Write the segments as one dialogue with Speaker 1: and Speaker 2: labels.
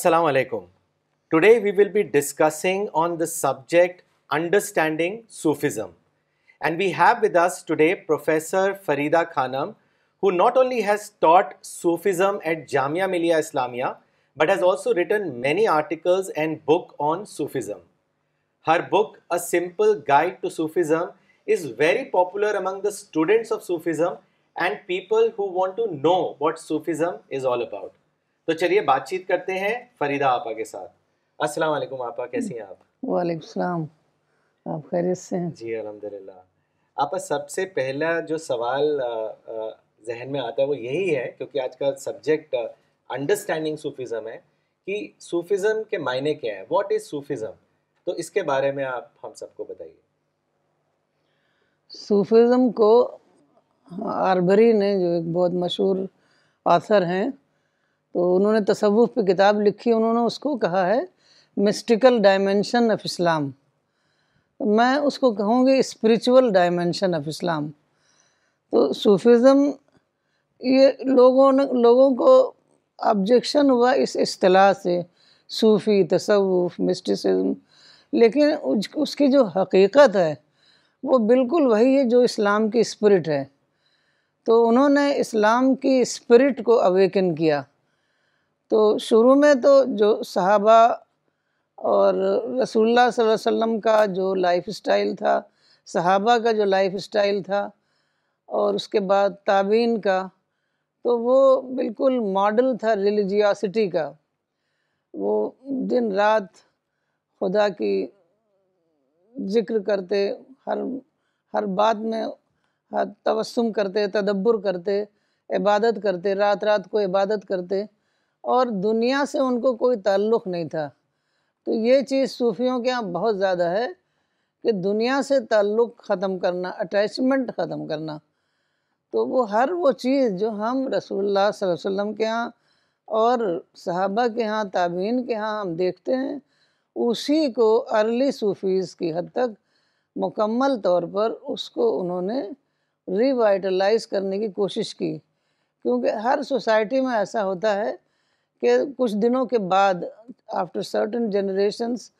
Speaker 1: Assalamu alaikum. Today we will be discussing on the subject understanding Sufism. And we have with us today Professor Farida Khanam who not only has taught Sufism at Jamia Millia Islamia but has also written many articles and book on Sufism. Her book A Simple Guide to Sufism is very popular among the students of Sufism and people who want to know what Sufism is all about. तो चलिए बातचीत करते हैं फरीदा आपा के साथ अस्सलाम वालेकुम आपा कैसी हैं आप
Speaker 2: वालेकुम सलाम आप खैरियत से हैं
Speaker 1: जी अल्हम्दुलिल्लाह आपा सबसे पहला जो सवाल जहन में आता है वो यही है क्योंकि आज का सब्जेक्ट अंडरस्टैंडिंग सूफिज़म है कि सूफिज़म के मायने क्या है व्हाट इज़ सूफिज़म तो इसके बारे में आप हम सबको बताइए
Speaker 2: सूफिज़म को आरबरी ने जो एक बहुत मशहूर आसर हैं तो उन्होंने तसवुफ़ पे किताब लिखी उन्होंने उसको कहा है मिस्टिकल डायमेंशन ऑफ इस्लाम मैं उसको कहूँगी स्पिरिचुअल डायमेंशन ऑफ इस्लाम तो सूफिज़म ये लोगों ने लोगों को ऑब्जेक्शन हुआ इस असलाह से सूफ़ी तसवुफ़ मिस्टिसिज्म लेकिन उस, उसकी जो हकीकत है वो बिल्कुल वही है जो इस्लाम की स्पिरिट है तो उन्होंने इस्लाम की स्पिरिट को अवेकन किया तो शुरू में तो जो सहाबा और रसूलुल्लाह सल्लल्लाहु अलैहि वसल्लम का जो लाइफस्टाइल था सहाबा का जो लाइफस्टाइल था और उसके बाद ताबीन का तो वो बिल्कुल मॉडल था रिलीजियासिटी का वो दिन रात खुदा की जिक्र करते हर हर बात में हर तवस्सुम करते तदब्बर करते इबादत करते रात रात को इबादत करते और दुनिया से उनको कोई ताल्लुक़ नहीं था तो ये चीज़ सूफियों के यहाँ बहुत ज़्यादा है कि दुनिया से ताल्लुक़ ख़त्म करना अटैचमेंट ख़त्म करना तो वो हर वो चीज़ जो हम रसूलुल्लाह सल्लल्लाहु अलैहि वसल्लम के यहाँ और सहाबा के यहाँ ताबीन के यहाँ हम देखते हैं उसी को अर्ली सूफीज़ की हद तक मुकम्मल तौर पर उसको उन्होंने रिवाइटलाइज करने की कोशिश की क्योंकि हर सोसाइटी में ऐसा होता है के कुछ दिनों के बाद आफ्टर सर्टन जनरेशन्स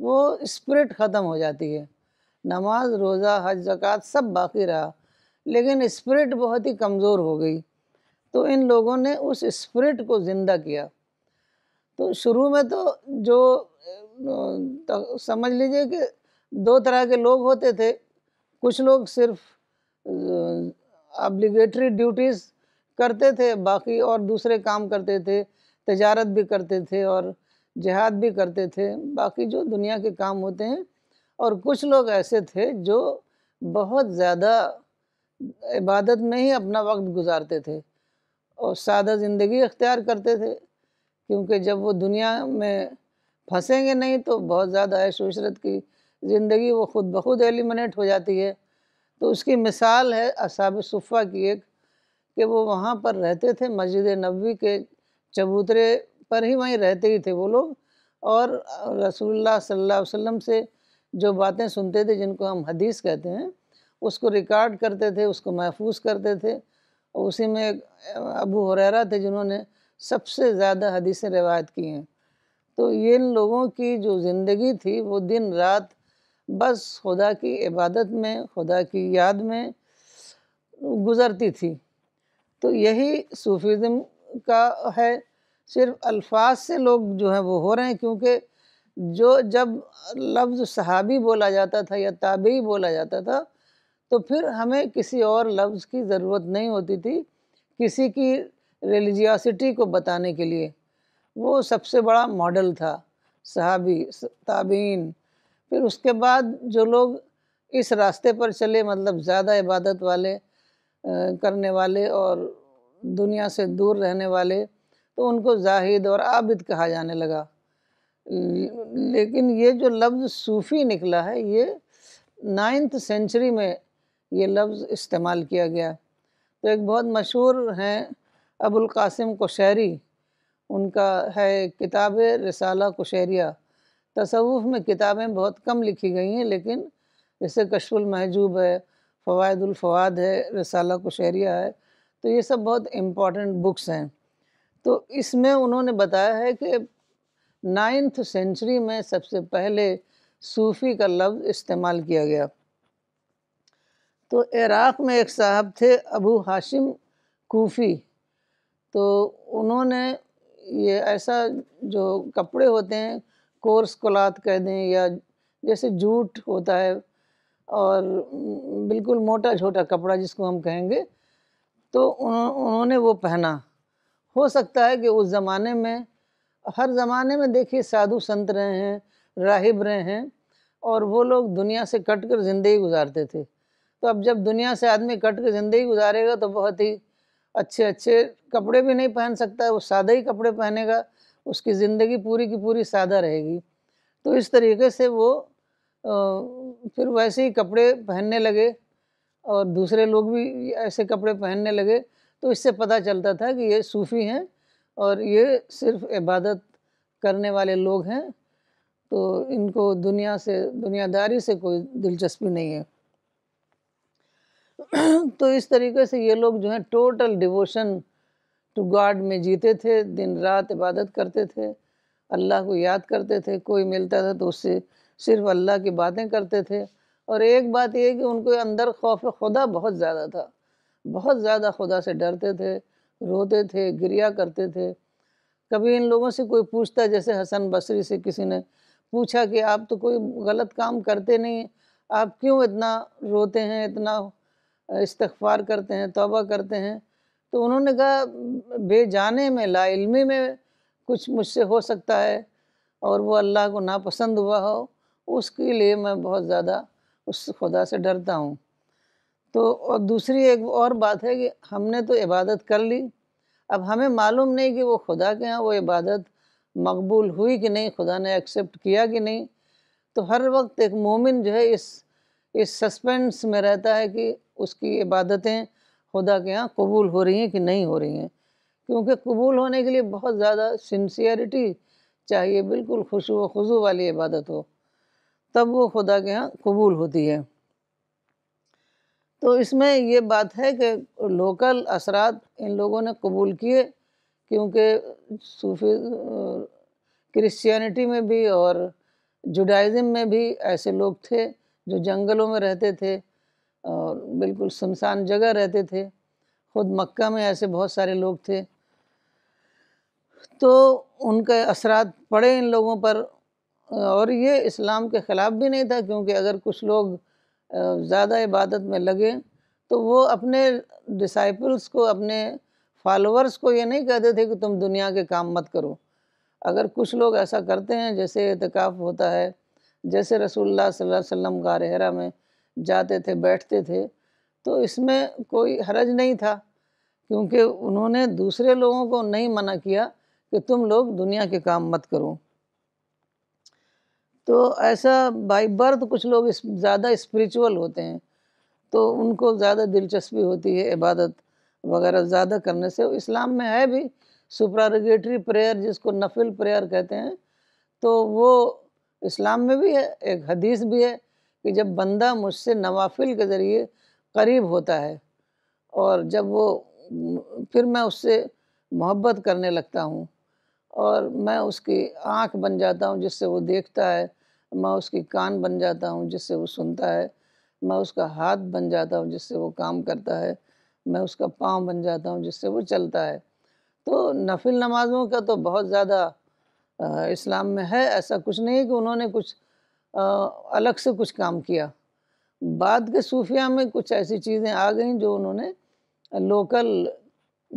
Speaker 2: वो स्पिरिट ख़त्म हो जाती है नमाज रोज़ा हज जक़ात सब बाकी रहा लेकिन स्पिरिट बहुत ही कमज़ोर हो गई तो इन लोगों ने उस स्पिरिट को ज़िंदा किया तो शुरू में तो जो तो समझ लीजिए कि दो तरह के लोग होते थे कुछ लोग सिर्फ अब्लिगेटरी ड्यूटीज़ करते थे बाकी और दूसरे काम करते थे तजारत भी करते थे और जिहाद भी करते थे बाकी जो दुनिया के काम होते हैं और कुछ लोग ऐसे थे जो बहुत ज़्यादा इबादत में ही अपना वक्त गुजारते थे और सादा ज़िंदगी अख्तियार करते थे क्योंकि जब वो दुनिया में फंसेंगे नहीं तो बहुत ज़्यादा ऐश वशरत की ज़िंदगी वो ख़ुद बखुद एलिमिनेट हो जाती है तो उसकी मिसाल है असाब सुफ़ा की एक कि वो वहाँ पर रहते थे मस्जिद नबी के चबूतरे पर ही वहीं रहते ही थे वो लोग और रसूलुल्लाह सल्लल्लाहु अलैहि वसल्लम से जो बातें सुनते थे जिनको हम हदीस कहते हैं उसको रिकॉर्ड करते थे उसको महफूज करते थे और उसी में अबू हुरैरा थे जिन्होंने सबसे ज़्यादा हदीसें रिवायत की हैं तो ये इन लोगों की जो ज़िंदगी थी वो दिन रात बस खुदा की इबादत में खुदा की याद में गुज़रती थी तो यही सूफीज़म का है सिर्फ अल्फाज से लोग जो हैं वो हो रहे हैं क्योंकि जो जब लफ्ज़ सहाबी बोला जाता था या ताबी बोला जाता था तो फिर हमें किसी और लफ्ज़ की ज़रूरत नहीं होती थी किसी की रिलीजियासिटी को बताने के लिए वो सबसे बड़ा मॉडल था सहाबी ताबीन फिर उसके बाद जो लोग इस रास्ते पर चले मतलब ज़्यादा इबादत वाले करने वाले और दुनिया से दूर रहने वाले तो उनको जाहिद और आबिद कहा जाने लगा लेकिन ये जो लफ्ज़ सूफ़ी निकला है ये नाइन्थ सेंचुरी में ये लफ्ज़ इस्तेमाल किया गया तो एक बहुत मशहूर हैं अबुल कासिम कुशहरी उनका है किताब रसाला कुशहरिया तसवुफ़ में किताबें बहुत कम लिखी गई हैं लेकिन जैसे कशफुल महजूब है फवाद है रसाला कुशहरिया है तो ये सब बहुत इम्पॉर्टेंट बुक्स हैं तो इसमें उन्होंने बताया है कि नाइन्थ सेंचुरी में सबसे पहले सूफ़ी का लफ्ज़ इस्तेमाल किया गया तो इराक़ में एक साहब थे अबू हाशिम कोफ़ी तो उन्होंने ये ऐसा जो कपड़े होते हैं कोर्स कोलात कह दें या जैसे जूट होता है और बिल्कुल मोटा छोटा कपड़ा जिसको हम कहेंगे तो उन्होंने वो पहना हो सकता है कि उस ज़माने में हर ज़माने में देखिए साधु संत रहे हैं राहिब रहे हैं और वो लोग दुनिया से कट कर ज़िंदगी गुजारते थे तो अब जब दुनिया से आदमी कट कर ज़िंदगी गुजारेगा तो बहुत ही अच्छे अच्छे कपड़े भी नहीं पहन सकता वो सादा ही कपड़े पहनेगा उसकी ज़िंदगी पूरी की पूरी सादा रहेगी तो इस तरीके से वो फिर वैसे ही कपड़े पहनने लगे और दूसरे लोग भी ऐसे कपड़े पहनने लगे तो इससे पता चलता था कि ये सूफ़ी हैं और ये सिर्फ इबादत करने वाले लोग हैं तो इनको दुनिया से दुनियादारी से कोई दिलचस्पी नहीं है तो इस तरीके से ये लोग जो हैं टोटल डिवोशन टू गॉड में जीते थे दिन रात इबादत करते थे अल्लाह को याद करते थे कोई मिलता था तो उससे सिर्फ अल्लाह की बातें करते थे और एक बात यह कि उनको अंदर खौफ खुदा बहुत ज़्यादा था बहुत ज़्यादा खुदा से डरते थे रोते थे गिरिया करते थे कभी इन लोगों से कोई पूछता जैसे हसन बसरी से किसी ने पूछा कि आप तो कोई गलत काम करते नहीं आप क्यों इतना रोते हैं इतना इस्तफार करते हैं तोबा करते हैं तो उन्होंने कहा बेजाने में लाइलमी में कुछ मुझसे हो सकता है और वो अल्लाह को नापसंद हुआ हो उसके लिए मैं बहुत ज़्यादा उस खुदा से डरता हूँ तो और दूसरी एक और बात है कि हमने तो इबादत कर ली अब हमें मालूम नहीं कि वो खुदा के यहाँ वो इबादत मकबूल हुई कि नहीं खुदा ने एक्सेप्ट किया कि नहीं तो हर वक्त एक मोमिन जो है इस इस सस्पेंस में रहता है कि उसकी इबादतें खुदा के यहाँ कबूल हो रही हैं कि नहीं हो रही हैं क्योंकि कबूल होने के लिए बहुत ज़्यादा सिंसियरिटी चाहिए बिल्कुल खुशु वज़ू वाली इबादत हो तब वो खुदा के यहाँ कबूल होती है तो इसमें ये बात है कि लोकल असरात इन लोगों ने कबूल किए क्योंकि सूफी क्रिश्चियनिटी में भी और जुडाइज़म में भी ऐसे लोग थे जो जंगलों में रहते थे और बिल्कुल शमशान जगह रहते थे खुद मक्का में ऐसे बहुत सारे लोग थे तो उनके असरात पड़े इन लोगों पर और ये इस्लाम के ख़िलाफ़ भी नहीं था क्योंकि अगर कुछ लोग ज़्यादा इबादत में लगे तो वो अपने डिसाइपल्स को अपने फॉलोअर्स को ये नहीं कहते थे कि तुम दुनिया के काम मत करो अगर कुछ लोग ऐसा करते हैं जैसे एहतिकाफ़ होता है जैसे रसूलुल्लाह सल्लल्लाहु अलैहि वसल्लम गारहरा में जाते थे बैठते थे तो इसमें कोई हरज नहीं था क्योंकि उन्होंने दूसरे लोगों को नहीं मना किया कि तुम लोग दुनिया के काम मत करो तो ऐसा बाई बर्थ कुछ लोग इस ज़्यादा स्पिरिचुअल होते हैं तो उनको ज़्यादा दिलचस्पी होती है इबादत वगैरह ज़्यादा करने से इस्लाम में है भी सुप्रारोगेटरी प्रेयर जिसको नफिल प्रेयर कहते हैं तो वो इस्लाम में भी है एक हदीस भी है कि जब बंदा मुझसे नवाफिल के ज़रिए करीब होता है और जब वो फिर मैं उससे मोहब्बत करने लगता हूँ और मैं उसकी आँख बन जाता हूँ जिससे वो देखता है मैं उसकी कान बन जाता हूँ जिससे वो सुनता है मैं उसका हाथ बन जाता हूँ जिससे वो काम करता है मैं उसका पाँव बन जाता हूँ जिससे वो चलता है तो नफिल नमाज़ों का तो बहुत ज़्यादा इस्लाम में है ऐसा कुछ नहीं कि उन्होंने कुछ अलग से कुछ काम किया बाद के सूफिया में कुछ ऐसी चीज़ें आ गई जो उन्होंने लोकल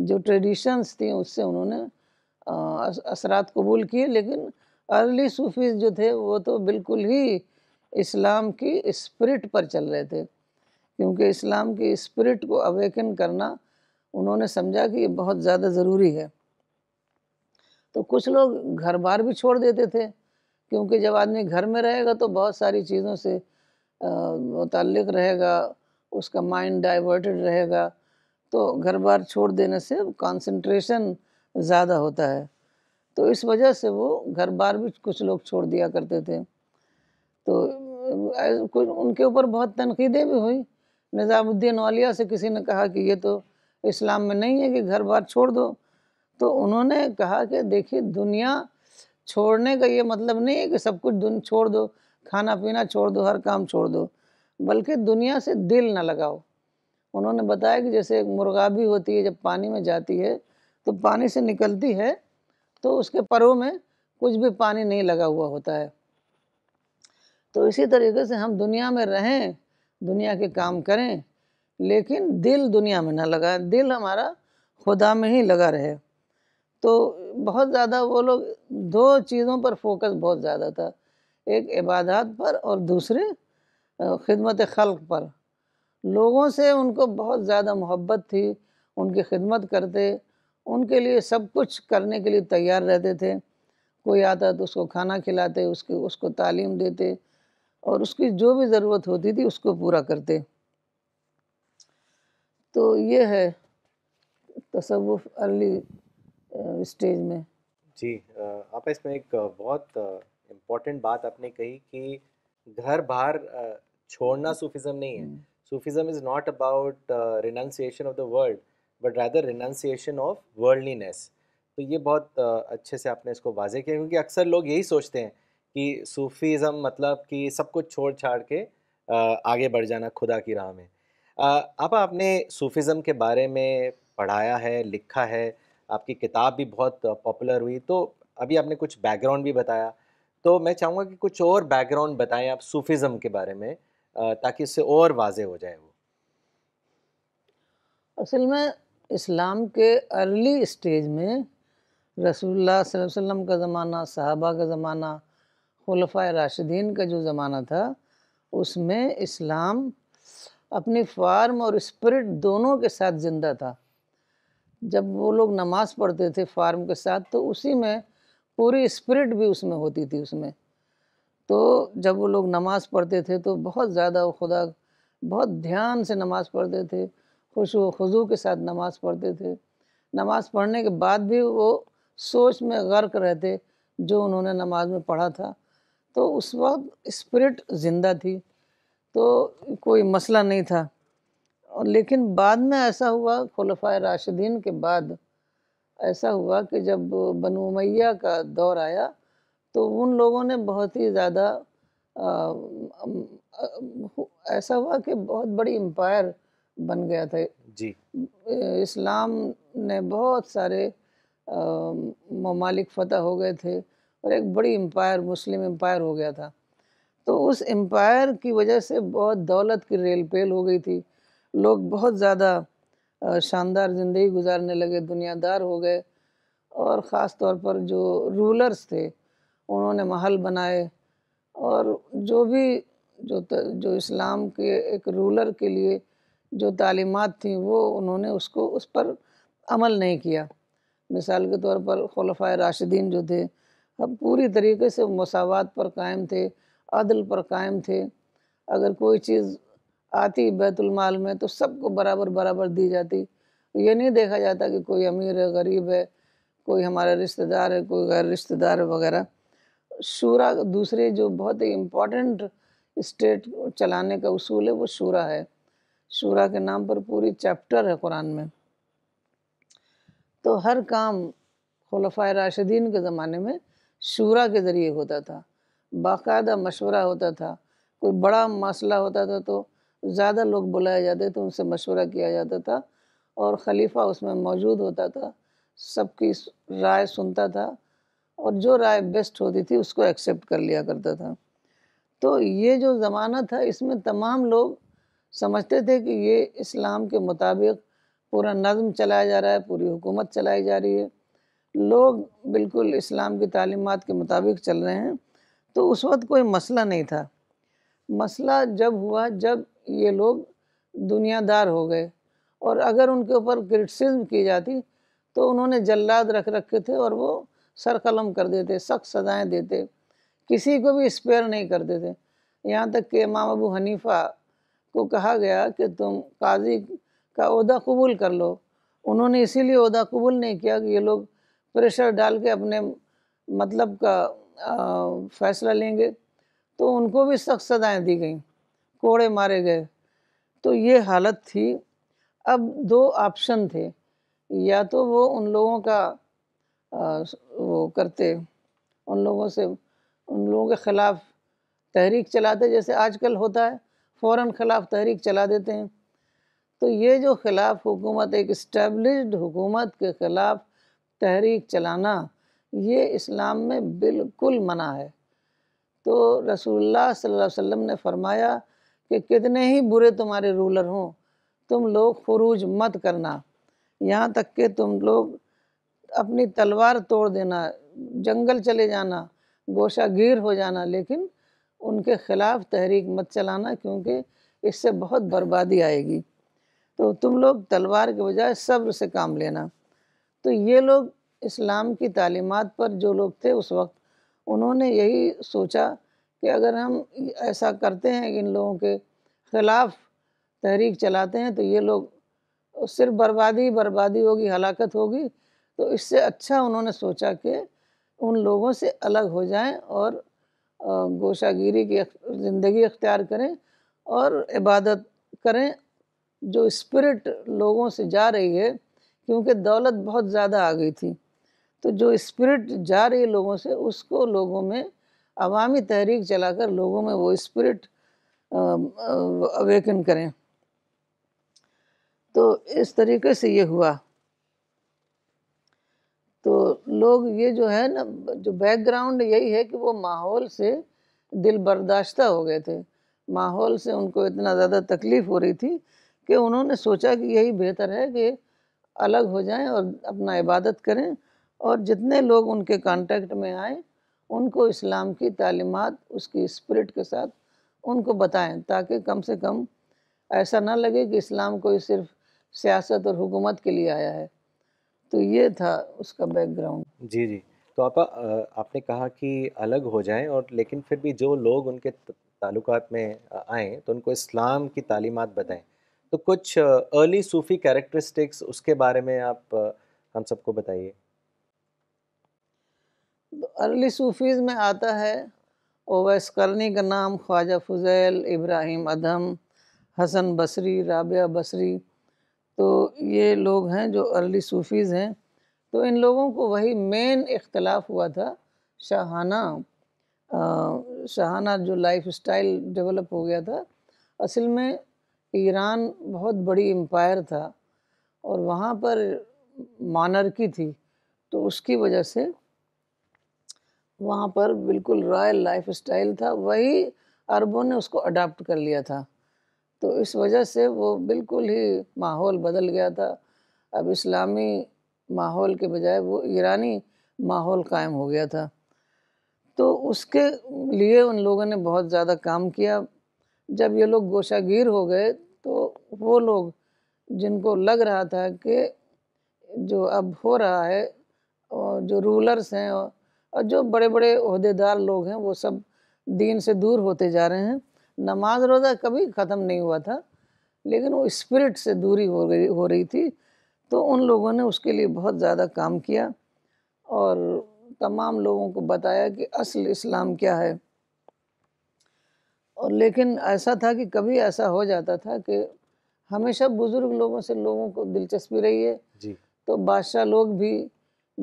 Speaker 2: जो ट्रेडिशंस थी उससे उन्होंने असरात कबूल किए लेकिन अर्ली सूफीज जो थे वो तो बिल्कुल ही इस्लाम की स्पिरिट पर चल रहे थे क्योंकि इस्लाम की स्पिरिट को अवेकन करना उन्होंने समझा कि ये बहुत ज़्यादा ज़रूरी है तो कुछ लोग घर बार भी छोड़ देते थे क्योंकि जब आदमी घर में रहेगा तो बहुत सारी चीज़ों से मुतल रहेगा उसका माइंड डाइवर्टेड रहेगा तो घर बार छोड़ देने से कॉन्सेंट्रेशन ज़्यादा होता है तो इस वजह से वो घर बार भी कुछ लोग छोड़ दिया करते थे तो कुछ उनके ऊपर बहुत तनकीदें भी हुई निज़ामुद्दीन वालिया से किसी ने कहा कि ये तो इस्लाम में नहीं है कि घर बार छोड़ दो तो उन्होंने कहा कि देखिए दुनिया छोड़ने का ये मतलब नहीं है कि सब कुछ छोड़ दो खाना पीना छोड़ दो हर काम छोड़ दो बल्कि दुनिया से दिल ना लगाओ उन्होंने बताया कि जैसे एक मुर्गा भी होती है जब पानी में जाती है तो पानी से निकलती है तो उसके परों में कुछ भी पानी नहीं लगा हुआ होता है तो इसी तरीके से हम दुनिया में रहें दुनिया के काम करें लेकिन दिल दुनिया में ना लगाए दिल हमारा खुदा में ही लगा रहे तो बहुत ज़्यादा वो लोग दो चीज़ों पर फोकस बहुत ज़्यादा था एक इबादत पर और दूसरे खिदमत खल्क पर लोगों से उनको बहुत ज़्यादा मोहब्बत थी उनकी खिदमत करते उनके लिए सब कुछ करने के लिए तैयार रहते थे कोई आता तो उसको खाना खिलाते उसकी उसको तालीम देते और उसकी जो भी ज़रूरत होती थी उसको पूरा करते तो ये है तसवुफ़ अर्ली स्टेज में
Speaker 1: जी आप इसमें एक बहुत इम्पोर्टेंट बात आपने कही कि घर बाहर छोड़ना सूफिज़म नहीं है Sufism is not about renunciation of the world but rather renunciation of worldliness तो ये बहुत अच्छे से आपने इसको वाजे किया क्योंकि अक्सर लोग यही सोचते हैं कि सूफीज़म मतलब कि सब कुछ छोड़ छाड़ के आगे बढ़ जाना खुदा की राह में आप आपने सूफीज़म के बारे में पढ़ाया है लिखा है आपकी किताब भी बहुत पॉपुलर हुई तो अभी आपने कुछ बैकग्राउंड भी बताया तो मैं चाहूँगा कि कुछ और बैकग्राउंड बताएं आप सूफीज़म के बारे में ताकि इससे और वाजे हो जाए वो
Speaker 2: असल में इस्लाम के अर्ली स्टेज में रसूलुल्लाह वसल्लम का ज़माना सहाबा का ज़माना खलफा राशिदीन का जो ज़माना था उसमें इस्लाम अपनी फार्म और स्पिरिट दोनों के साथ ज़िंदा था जब वो लोग नमाज़ पढ़ते थे फार्म के साथ तो उसी में पूरी स्पिरिट भी उसमें होती थी उसमें तो जब वो लोग नमाज़ पढ़ते थे तो बहुत ज़्यादा खुदा बहुत ध्यान से नमाज़ पढ़ते थे खुश खुजू के साथ नमाज़ पढ़ते थे नमाज़ पढ़ने के बाद भी वो सोच में गर्क रहते जो उन्होंने नमाज में पढ़ा था तो उस वक्त स्पिरिट ज़िंदा थी तो कोई मसला नहीं था और लेकिन बाद में ऐसा हुआ खलफा राशिदीन के बाद ऐसा हुआ कि जब बनोमैया का दौर आया तो उन लोगों ने बहुत ही ज़्यादा ऐसा हुआ कि बहुत बड़ी एम्पायर बन गया था जी इस्लाम ने बहुत सारे ममालिक फ़तह हो गए थे और एक बड़ी एम्पायर मुस्लिम एम्पायर हो गया था तो उस एम्पायर की वजह से बहुत दौलत की रेल पेल हो गई थी लोग बहुत ज़्यादा शानदार ज़िंदगी गुजारने लगे दुनियादार हो गए और ख़ास तौर पर जो रूलर्स थे उन्होंने महल बनाए और जो भी जो जो इस्लाम के एक रूलर के लिए जो तालीमत थी वो उन्होंने उसको उस पर अमल नहीं किया मिसाल के तौर पर खलफा राशिदीन जो थे हम पूरी तरीके से मसावत पर कायम थे अदल पर कायम थे अगर कोई चीज़ आती बैतुलमाल में तो सबको बराबर बराबर दी जाती ये नहीं देखा जाता कि कोई अमीर है गरीब है कोई हमारा रिश्तेदार है कोई गैर रिश्तेदार है वगैरह शूरा दूसरे जो बहुत ही इम्पोर्टेंट स्टेट चलाने का उसूल है वो शूरा है शुरा के नाम पर पूरी चैप्टर है कुरान में तो हर काम खलफा राशिदीन के ज़माने में शुरा के ज़रिए होता था बाकायदा मशवरा होता था कोई बड़ा मसला होता था तो ज़्यादा लोग बुलाए जाते तो उनसे मशवरा किया जाता था और खलीफा उसमें मौजूद होता था सबकी राय सुनता था और जो राय बेस्ट होती थी उसको एक्सेप्ट कर लिया करता था तो ये जो ज़माना था इसमें तमाम लोग समझते थे कि ये इस्लाम के मुताबिक पूरा नज़म चलाया जा रहा है पूरी हुकूमत चलाई जा रही है लोग बिल्कुल इस्लाम की तालीमत के मुताबिक चल रहे हैं तो उस वक्त कोई मसला नहीं था मसला जब हुआ जब ये लोग दुनियादार हो गए और अगर उनके ऊपर क्रिटिसिज्म की जाती तो उन्होंने जल्लाद रख रखे थे और वो सर कलम कर देते सख्त सजाएं देते किसी को भी स्पेयर नहीं करते थे यहाँ तक कि इमाम अबू हनीफा को कहा गया कि तुम काजी का अहदा कबूल कर लो उन्होंने इसीलिए अहदा कबूल नहीं किया कि ये लोग प्रेशर डाल के अपने मतलब का आ, फैसला लेंगे तो उनको भी सख्त सजाएँ दी गई कोड़े मारे गए तो ये हालत थी अब दो ऑप्शन थे या तो वो उन लोगों का आ, वो करते उन लोगों से उन लोगों के ख़िलाफ़ तहरीक चलाते जैसे आजकल होता है फ़ौर ख़िलाफ़ तहरीक चला देते हैं तो ये जो खिलाफ हुकूमत एक इस्टबलिश्ड हुकूमत के ख़िलाफ़ तहरीक चलाना ये इस्लाम में बिल्कुल मना है तो रसूलुल्लाह सल्लल्लाहु अलैहि वसल्लम ने फरमाया कि कितने ही बुरे तुम्हारे रूलर हों तुम लोग खरूज मत करना यहाँ तक कि तुम लोग अपनी तलवार तोड़ देना जंगल चले जाना गोशागिर हो जाना लेकिन उनके ख़िलाफ़ तहरीक मत चलाना क्योंकि इससे बहुत बर्बादी आएगी तो तुम लोग तलवार के बजाय सब्र से काम लेना तो ये लोग इस्लाम की तालीमत पर जो लोग थे उस वक्त उन्होंने यही सोचा कि अगर हम ऐसा करते हैं इन लोगों के ख़िलाफ़ तहरीक चलाते हैं तो ये लोग सिर्फ बर्बादी बर्बादी होगी हलाकत होगी तो इससे अच्छा उन्होंने सोचा कि उन लोगों से अलग हो जाएं और गोशागिरी की ज़िंदगी अख्तियार करें और इबादत करें जो स्पिरिट लोगों से जा रही है क्योंकि दौलत बहुत ज़्यादा आ गई थी तो जो स्पिरिट जा रही है लोगों से उसको लोगों में अवामी तहरीक चलाकर लोगों में वो स्पिरिट अवेकन करें तो इस तरीके से ये हुआ तो लोग ये जो है ना जो बैकग्राउंड यही है कि वो माहौल से दिल बर्दाश्त हो गए थे माहौल से उनको इतना ज़्यादा तकलीफ़ हो रही थी कि उन्होंने सोचा कि यही बेहतर है कि अलग हो जाएं और अपना इबादत करें और जितने लोग उनके कांटेक्ट में आए उनको इस्लाम की तालीमत उसकी स्पिरिट के साथ उनको बताएं ताकि कम से कम ऐसा ना लगे कि इस्लाम कोई सिर्फ सियासत और हुकूमत के लिए आया है तो ये था उसका बैकग्राउंड
Speaker 1: जी जी तो आप आपने कहा कि अलग हो जाएं और लेकिन फिर भी जो लोग उनके ताल्लुकात में आए तो उनको इस्लाम की तालीमत बताएं तो कुछ अर्ली सूफ़ी कैरेक्टरिस्टिक्स उसके बारे में आप हम सबको बताइए
Speaker 2: अर्ली सूफीज़ में आता है ओवैस करनी का नाम ख्वाजा फुजैल इब्राहिम अदम हसन बसरी राबिया बसरी तो ये लोग हैं जो अर्ली सूफ़ीज़ हैं तो इन लोगों को वही मेन इख्तलाफ हुआ था शाहाना शाहाना जो लाइफ स्टाइल डेवलप हो गया था असल में ईरान बहुत बड़ी एम्पायर था और वहाँ पर मानरकी थी तो उसकी वजह से वहाँ पर बिल्कुल रॉयल लाइफ स्टाइल था वही अरबों ने उसको अडाप्ट कर लिया था तो इस वजह से वो बिल्कुल ही माहौल बदल गया था अब इस्लामी माहौल के बजाय वो ईरानी माहौल कायम हो गया था तो उसके लिए उन लोगों ने बहुत ज़्यादा काम किया जब ये लोग गोशागिर हो गए तो वो लोग जिनको लग रहा था कि जो अब हो रहा है और जो रूलर्स हैं और जो बड़े बड़े अहदेदार लोग हैं वो सब दीन से दूर होते जा रहे हैं नमाज रोज़ा कभी ख़त्म नहीं हुआ था लेकिन वो स्पिरिट से दूरी हो गई हो रही थी तो उन लोगों ने उसके लिए बहुत ज़्यादा काम किया और तमाम लोगों को बताया कि असल इस्लाम क्या है और लेकिन ऐसा था कि कभी ऐसा हो जाता था कि हमेशा बुज़ुर्ग लोगों से लोगों को दिलचस्पी रही है जी। तो बादशाह लोग भी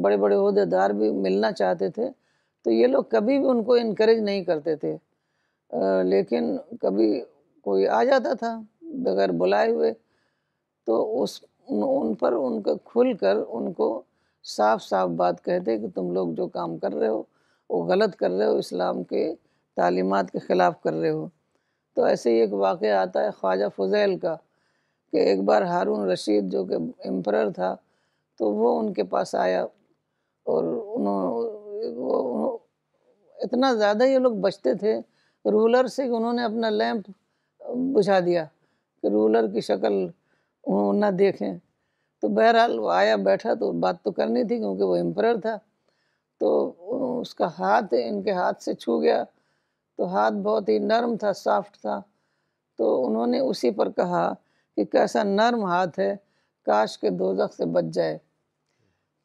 Speaker 2: बड़े बड़े अहदेदार भी मिलना चाहते थे तो ये लोग कभी भी उनको इनक्रेज नहीं करते थे लेकिन कभी कोई आ जाता था बगैर बुलाए हुए तो उस उन, पर उनका खुल कर उनको साफ साफ बात कहते कि तुम लोग जो काम कर रहे हो वो गलत कर रहे हो इस्लाम के तालीमत के ख़िलाफ़ कर रहे हो तो ऐसे ही एक वाक़ आता है ख्वाजा फज़ैल का कि एक बार हारून रशीद जो कि एम्प्रर था तो वो उनके पास आया और उन्होंने वो इतना ज़्यादा ये लोग बचते थे रूलर से उन्होंने अपना लैंप बुझा दिया कि रूलर की शक्ल ना देखें तो बहरहाल वो आया बैठा तो बात तो करनी थी क्योंकि वो एम्प्रर था तो उसका हाथ इनके हाथ से छू गया तो हाथ बहुत ही नरम था सॉफ्ट था तो उन्होंने उसी पर कहा कि कैसा नरम हाथ है काश के दोजख से बच जाए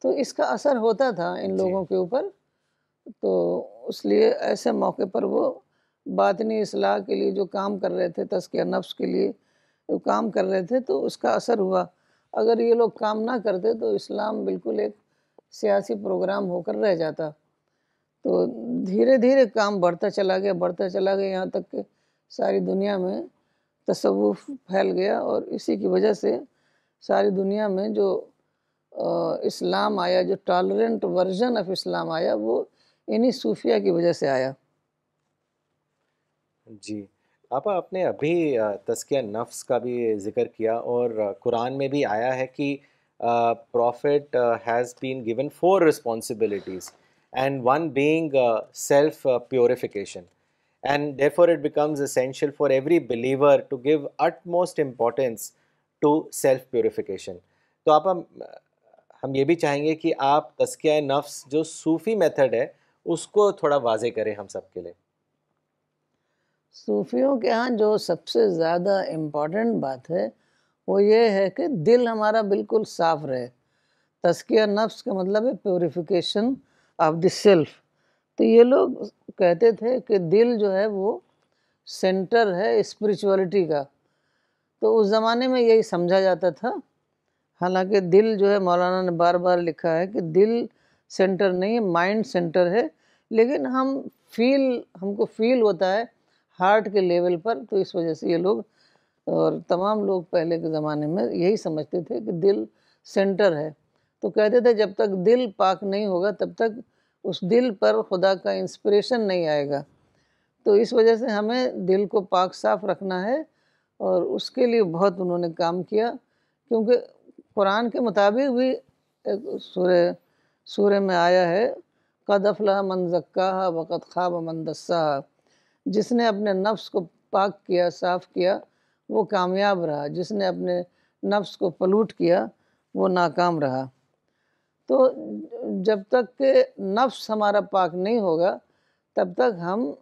Speaker 2: तो इसका असर होता था इन लोगों के ऊपर तो इसलिए ऐसे मौके पर वो बातनी असलाह के लिए जो काम कर रहे थे तस्किया नफ्स के लिए जो काम कर रहे थे तो उसका असर हुआ अगर ये लोग काम ना करते तो इस्लाम बिल्कुल एक सियासी प्रोग्राम होकर रह जाता तो धीरे धीरे काम बढ़ता चला गया बढ़ता चला गया यहाँ तक कि सारी दुनिया में तस्वुफ़ फैल गया और इसी की वजह से सारी दुनिया में जो इस्लाम आया जो टॉलरेंट वर्जन ऑफ इस्लाम आया वो इन्हीं सूफिया की वजह से आया
Speaker 1: जी। आपा आपने अभी तस्किया नफ्स का भी ज़िक्र किया और कुरान में भी आया है कि prophet has been given four responsibilities and one being self purification and and it becomes essential for every believer to give utmost importance to self purification तो आप हम हम ये भी चाहेंगे कि आप तस्किया नफ्स जो सूफ़ी मेथड है उसको थोड़ा वाजे करें हम सब के लिए
Speaker 2: सूफियों के यहाँ जो सबसे ज़्यादा इम्पॉर्टेंट बात है वो ये है कि दिल हमारा बिल्कुल साफ रहे तस्किया नफ्स का मतलब है प्योरीफिकेशन ऑफ द सेल्फ तो ये लोग कहते थे कि दिल जो है वो सेंटर है स्पिरिचुअलिटी का तो उस ज़माने में यही समझा जाता था हालांकि दिल जो है मौलाना ने बार बार लिखा है कि दिल सेंटर नहीं है माइंड सेंटर है लेकिन हम फील हमको फील होता है हार्ट के लेवल पर तो इस वजह से ये लोग और तमाम लोग पहले के ज़माने में यही समझते थे कि दिल सेंटर है तो कहते थे जब तक दिल पाक नहीं होगा तब तक उस दिल पर खुदा का इंस्पिरेशन नहीं आएगा तो इस वजह से हमें दिल को पाक साफ रखना है और उसके लिए बहुत उन्होंने काम किया क्योंकि कुरान के मुताबिक भी एक सूर्य सूर्य में आया है कदफला मन जक्का वक़त ख़्वाब मन दस्सा जिसने अपने नफ्स को पाक किया साफ़ किया वो कामयाब रहा जिसने अपने नफ्स को पलूट किया वो नाकाम रहा तो जब तक के नफ्स हमारा पाक नहीं होगा तब तक हम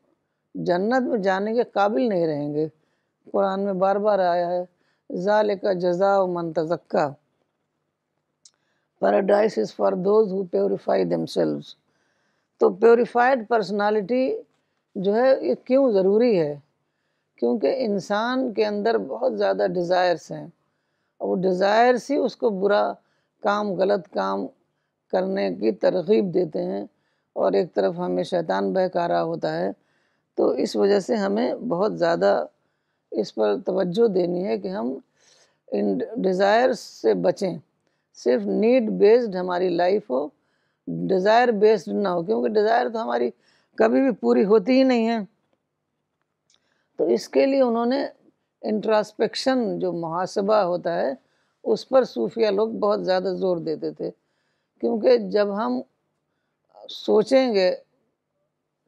Speaker 2: जन्नत में जाने के काबिल नहीं रहेंगे कुरान में बार बार आया है ज़ाल का जजा व मन तजक्का paradise is for those who purify themselves तो प्योरीफाइड पर्सनालिटी जो है ये क्यों ज़रूरी है क्योंकि इंसान के अंदर बहुत ज़्यादा डिज़ायर्स हैं और वो डिज़ायर्स ही उसको बुरा काम गलत काम करने की तरगीब देते हैं और एक तरफ हमें शैतान बहका रहा होता है तो इस वजह से हमें बहुत ज़्यादा इस पर तवज्जो देनी है कि हम इन डिजायर्स से बचें सिर्फ नीड बेस्ड हमारी लाइफ हो
Speaker 3: डिज़ायर
Speaker 2: बेस्ड ना हो क्योंकि डिज़ायर तो हमारी कभी भी पूरी होती ही नहीं है तो इसके लिए उन्होंने इंट्रास्पेक्शन जो मुहासबा होता है उस पर सूफिया लोग बहुत ज़्यादा जोर देते थे क्योंकि जब हम सोचेंगे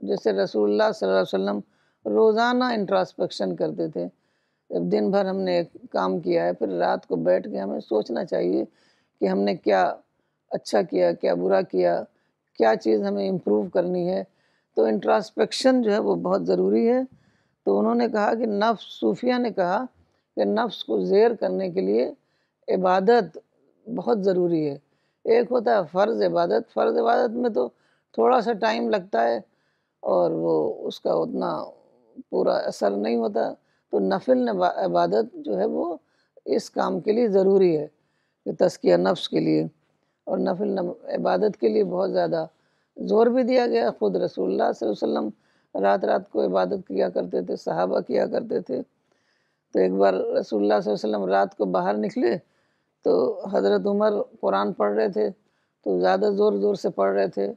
Speaker 2: जैसे रसूलुल्लाह सल्लल्लाहु अलैहि वसल्लम रोज़ाना इंट्रास्पेक्शन करते थे जब दिन भर हमने काम किया है फिर रात को बैठ के हमें सोचना चाहिए कि हमने क्या अच्छा किया क्या बुरा किया क्या चीज़ हमें इम्प्रूव करनी है तो इंट्रास्पेक्शन जो है वो बहुत ज़रूरी है तो उन्होंने कहा कि नफ्स सूफिया ने कहा कि नफ्स को जेर करने के लिए इबादत बहुत ज़रूरी है एक होता है फ़र्ज़ इबादत फ़र्ज़ इबादत में तो थोड़ा सा टाइम लगता है और वो उसका उतना पूरा असर नहीं होता तो नफिल इबादत जो है वो इस काम के लिए ज़रूरी है कि तस्किया नफ्स के लिए और नफिल इबादत के लिए बहुत ज़्यादा जोर भी दिया गया खुद रसूलुल्लाह वसल्लम रात रात को इबादत किया करते थे सहाबा किया करते थे तो एक बार रसूलुल्लाह वसल्लम रात को बाहर निकले तो हज़रत उमर कुरान पढ़ रहे थे तो ज़्यादा ज़ोर ज़ोर से पढ़ रहे थे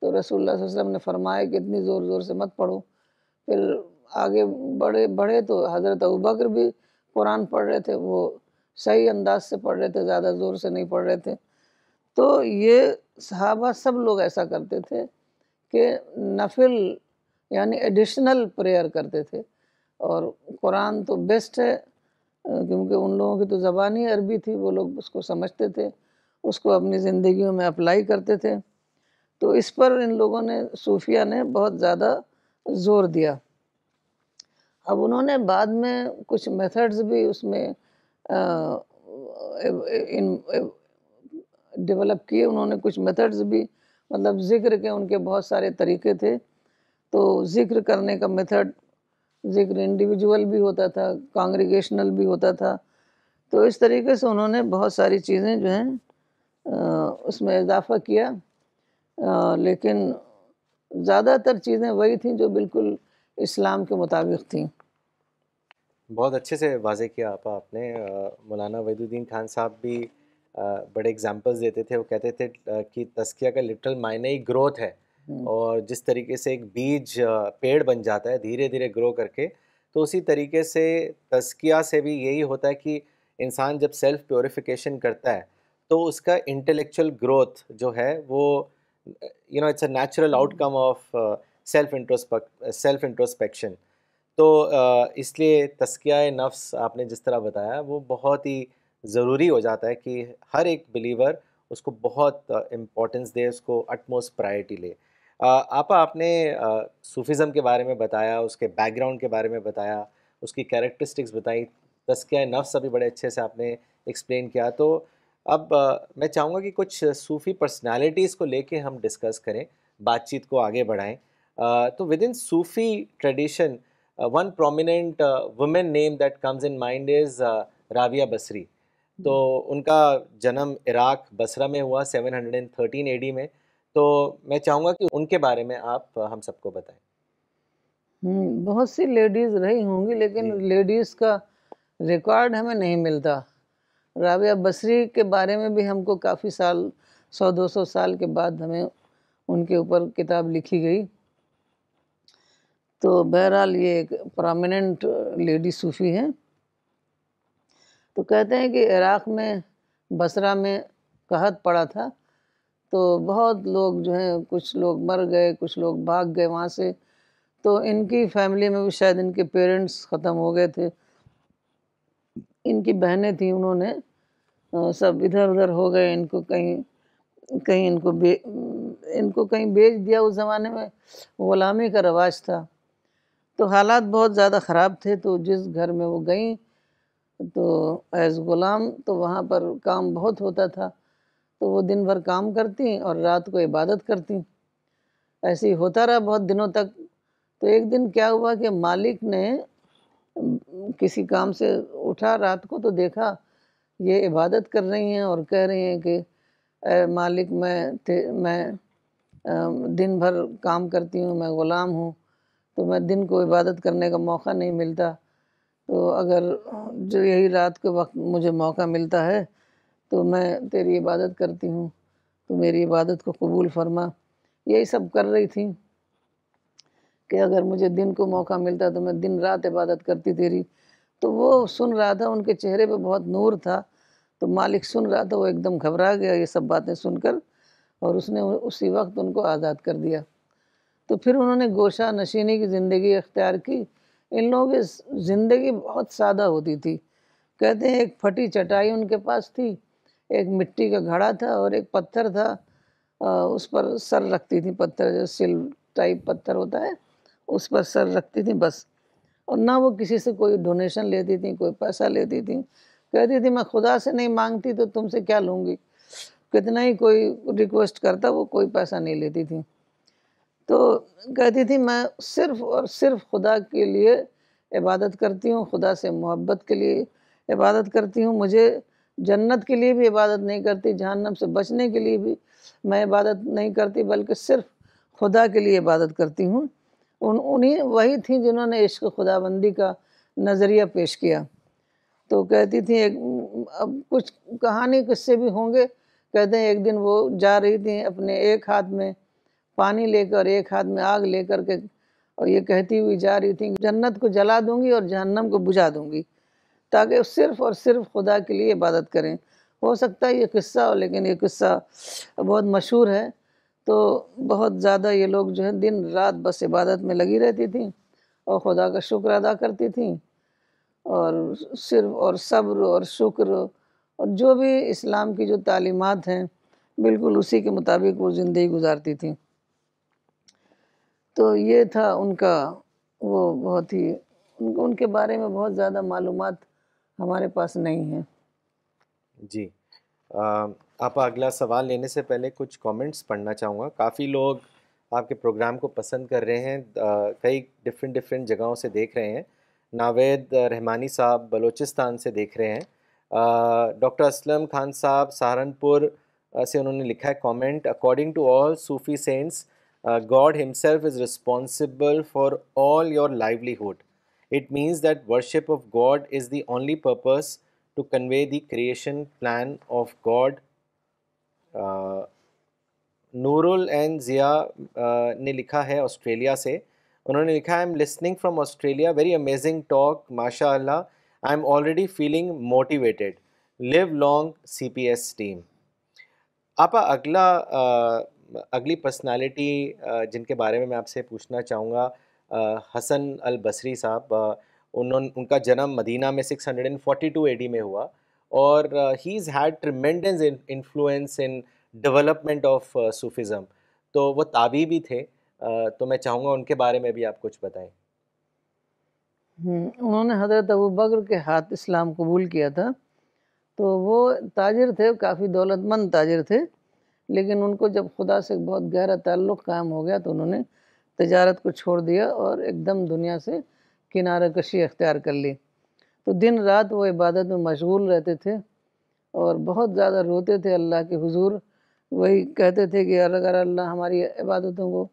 Speaker 2: तो रसोल्ला वसल्लम ने फरमाया कि इतनी ज़ोर ज़ोर से मत पढ़ो फिर आगे बढ़े बढ़े तो हज़रत अबू भी कुरान पढ़ रहे थे वो सही अंदाज से पढ़ रहे थे ज़्यादा ज़ोर से नहीं पढ़ रहे थे तो ये सहाबा सब लोग ऐसा करते थे कि नफिल यानी एडिशनल प्रेयर करते थे और कुरान तो बेस्ट है क्योंकि उन लोगों की तो ज़बानी अरबी थी वो लोग उसको समझते थे उसको अपनी ज़िंदगियों में अप्लाई करते थे तो इस पर इन लोगों ने सूफिया ने बहुत ज़्यादा ज़ोर दिया अब उन्होंने बाद में कुछ मेथड्स भी उसमें डेवलप किए उन्होंने कुछ मेथड्स भी मतलब ज़िक्र के उनके बहुत सारे तरीके थे तो ज़िक्र करने का मेथड ज़िक्र इंडिविजुअल भी होता था कांग्रीगेशनल भी होता था तो इस तरीके से उन्होंने बहुत सारी चीज़ें जो हैं उसमें इजाफा किया आ, लेकिन ज़्यादातर चीज़ें वही थी जो बिल्कुल इस्लाम के मुताबिक थी
Speaker 1: बहुत अच्छे से वाजे किया आपने मौलाना वहीदुद्दीन खान साहब भी बड़े एग्जांपल्स देते थे वो कहते थे कि तस्किया का लिटरल मायने ही ग्रोथ है हम्म। और जिस तरीके से एक बीज पेड़ बन जाता है धीरे धीरे ग्रो करके तो उसी तरीके से तस्किया से भी यही होता है कि इंसान जब सेल्फ प्योरीफिकेशन करता है तो उसका इंटेलेक्चुअल ग्रोथ जो है वो you know it's a natural outcome of self introspect self introspection तो uh, इसलिए तस्किया नफ्स आपने जिस तरह बताया वो बहुत ही ज़रूरी हो जाता है कि हर एक बिलीवर उसको बहुत इम्पोर्टेंस दे उसको अटमोस्ट प्रायोरिटी ले आपा आपने सूफिज़म के बारे में बताया उसके बैकग्राउंड के बारे में बताया उसकी कैरेक्टरिस्टिक्स बताई तस्किया नफ्स अभी बड़े अच्छे से आपने एक्सप्लेन किया तो अब आ, मैं चाहूँगा कि कुछ सूफ़ी पर्सनालिटीज़ को लेके हम डिस्कस करें बातचीत को आगे बढ़ाएं तो within Sufi tradition one prominent women name that comes in mind is Rabia Basri तो हम्म। उनका जन्म इराक बसरा में हुआ 713 एडी में तो मैं चाहूँगा कि उनके बारे में आप हम सबको बताएं
Speaker 2: हम्म, बहुत सी लेडीज़ रही होंगी लेकिन लेडीज़ का रिकॉर्ड हमें नहीं मिलता राबिया बसरी के बारे में भी हमको काफ़ी साल सौ दो सौ साल के बाद हमें उनके ऊपर किताब लिखी गई तो बहरहाल ये एक प्रोमिनेंट लेडी सूफ़ी हैं तो कहते हैं कि इराक़ में बसरा में कहत पड़ा था तो बहुत लोग जो हैं कुछ लोग मर गए कुछ लोग भाग गए वहाँ से तो इनकी फैमिली में भी शायद इनके पेरेंट्स ख़त्म हो गए थे इनकी बहनें थी उन्होंने सब इधर उधर हो गए इनको कहीं कहीं इनको बे इनको कहीं बेच दिया उस ज़माने में ग़ुलामी का रवाज था तो हालात बहुत ज़्यादा ख़राब थे तो जिस घर में वो गई तो एज़ ग़ुलाम तो वहाँ पर काम बहुत होता था तो वो दिन भर काम करती और रात को इबादत करती ऐसे ही होता रहा बहुत दिनों तक तो एक दिन क्या हुआ कि मालिक ने किसी काम से उठा रात को तो देखा ये इबादत कर रही हैं और कह रही हैं कि मालिक मैं थे मैं दिन भर काम करती हूँ मैं ग़ुलाम हूँ तो मैं दिन को इबादत करने का मौका नहीं मिलता तो अगर जो यही रात के वक्त मुझे मौका मिलता है तो मैं तेरी इबादत करती हूँ तो मेरी इबादत को कबूल फरमा यही सब कर रही थी कि अगर मुझे दिन को मौका मिलता तो मैं दिन रात इबादत करती तेरी तो वो सुन रहा था उनके चेहरे पे बहुत नूर था तो मालिक सुन रहा था वो एकदम घबरा गया ये सब बातें सुनकर और उसने उसी वक्त उनको आज़ाद कर दिया तो फिर उन्होंने गोशा नशीनी की ज़िंदगी अख्तियार की इन लोगों की ज़िंदगी बहुत सादा होती थी कहते हैं एक फटी चटाई उनके पास थी एक मिट्टी का घड़ा था और एक पत्थर था उस पर सर रखती थी पत्थर जो सिल टाइप पत्थर होता है उस पर सर रखती थी बस और ना वो किसी से कोई डोनेशन लेती थी कोई पैसा लेती थी कहती थी मैं खुदा से नहीं मांगती तो तुमसे क्या लूँगी कितना ही कोई रिक्वेस्ट करता वो कोई पैसा नहीं लेती थी तो कहती थी मैं सिर्फ़ और सिर्फ खुदा के लिए इबादत करती हूँ खुदा से मोहब्बत के लिए इबादत करती हूँ मुझे जन्नत के लिए भी इबादत नहीं करती जहन्नम से बचने के लिए भी मैं इबादत नहीं करती बल्कि सिर्फ खुदा के लिए इबादत करती हूँ उन उन्हीं वही थी जिन्होंने इश्क खुदाबंदी का नज़रिया पेश किया तो कहती थी एक अब कुछ कहानी किस्से भी होंगे कहते हैं एक दिन वो जा रही थी अपने एक हाथ में पानी लेकर एक हाथ में आग लेकर के और ये कहती हुई जा रही थी जन्नत को जला दूंगी और जहन्नम को बुझा दूंगी ताकि सिर्फ और सिर्फ खुदा के लिए इबादत करें हो सकता है ये किस्सा हो लेकिन ये किस्सा बहुत मशहूर है तो बहुत ज़्यादा ये लोग जो है दिन रात बस इबादत में लगी रहती थी और खुदा का शुक्र अदा करती थी और सिर्फ और सब्र और शुक्र और जो भी इस्लाम की जो तालीमत हैं बिल्कुल उसी के मुताबिक वो ज़िंदगी गुजारती थी तो ये था उनका वो बहुत ही उनको उनके बारे में बहुत ज़्यादा मालूम हमारे पास नहीं है
Speaker 1: जी आ, आप अगला सवाल लेने से पहले कुछ कमेंट्स पढ़ना चाहूँगा काफ़ी लोग आपके प्रोग्राम को पसंद कर रहे हैं आ, कई डिफरेंट डिफरेंट जगहों से देख रहे हैं नावेद रहमानी साहब बलोचिस्तान से देख रहे हैं डॉक्टर असलम खान साहब सहारनपुर से उन्होंने लिखा है comment according to all Sufi saints Uh, God Himself is responsible for all your livelihood. It means that worship of God is the only purpose to convey the creation plan of God. Uh, and Zia uh, ne likha hai Australia se. Unhone likha, I am listening from Australia. Very amazing talk, mashallah. I am already feeling motivated. Live long CPS team. Apa agla. अगली personality जिनके बारे में मैं आपसे पूछना चाहूँगा हसन अल बसरी साहब उन्होंने उनका जन्म मदीना में 642 हंड्रेड में हुआ और he is had tremendous influence in development of Sufism तो वो ताबी भी थे तो मैं चाहूँगा उनके बारे में भी आप कुछ बताएं
Speaker 2: हम्म, उन्होंने हजरत अबू बकर के हाथ इस्लाम कबूल किया था तो वो ताजर थे काफ़ी दौलतमंद ताजर थे लेकिन उनको जब खुदा से बहुत गहरा ताल्लुक़ कायम हो गया तो उन्होंने तजारत को छोड़ दिया और एकदम दुनिया से किनारा कशी अख्तियार कर ली तो दिन रात वो इबादत में मशगूल रहते थे और बहुत ज़्यादा रोते थे अल्लाह के हुजूर वही कहते थे कि अगर अल्लाह हमारी इबादतों को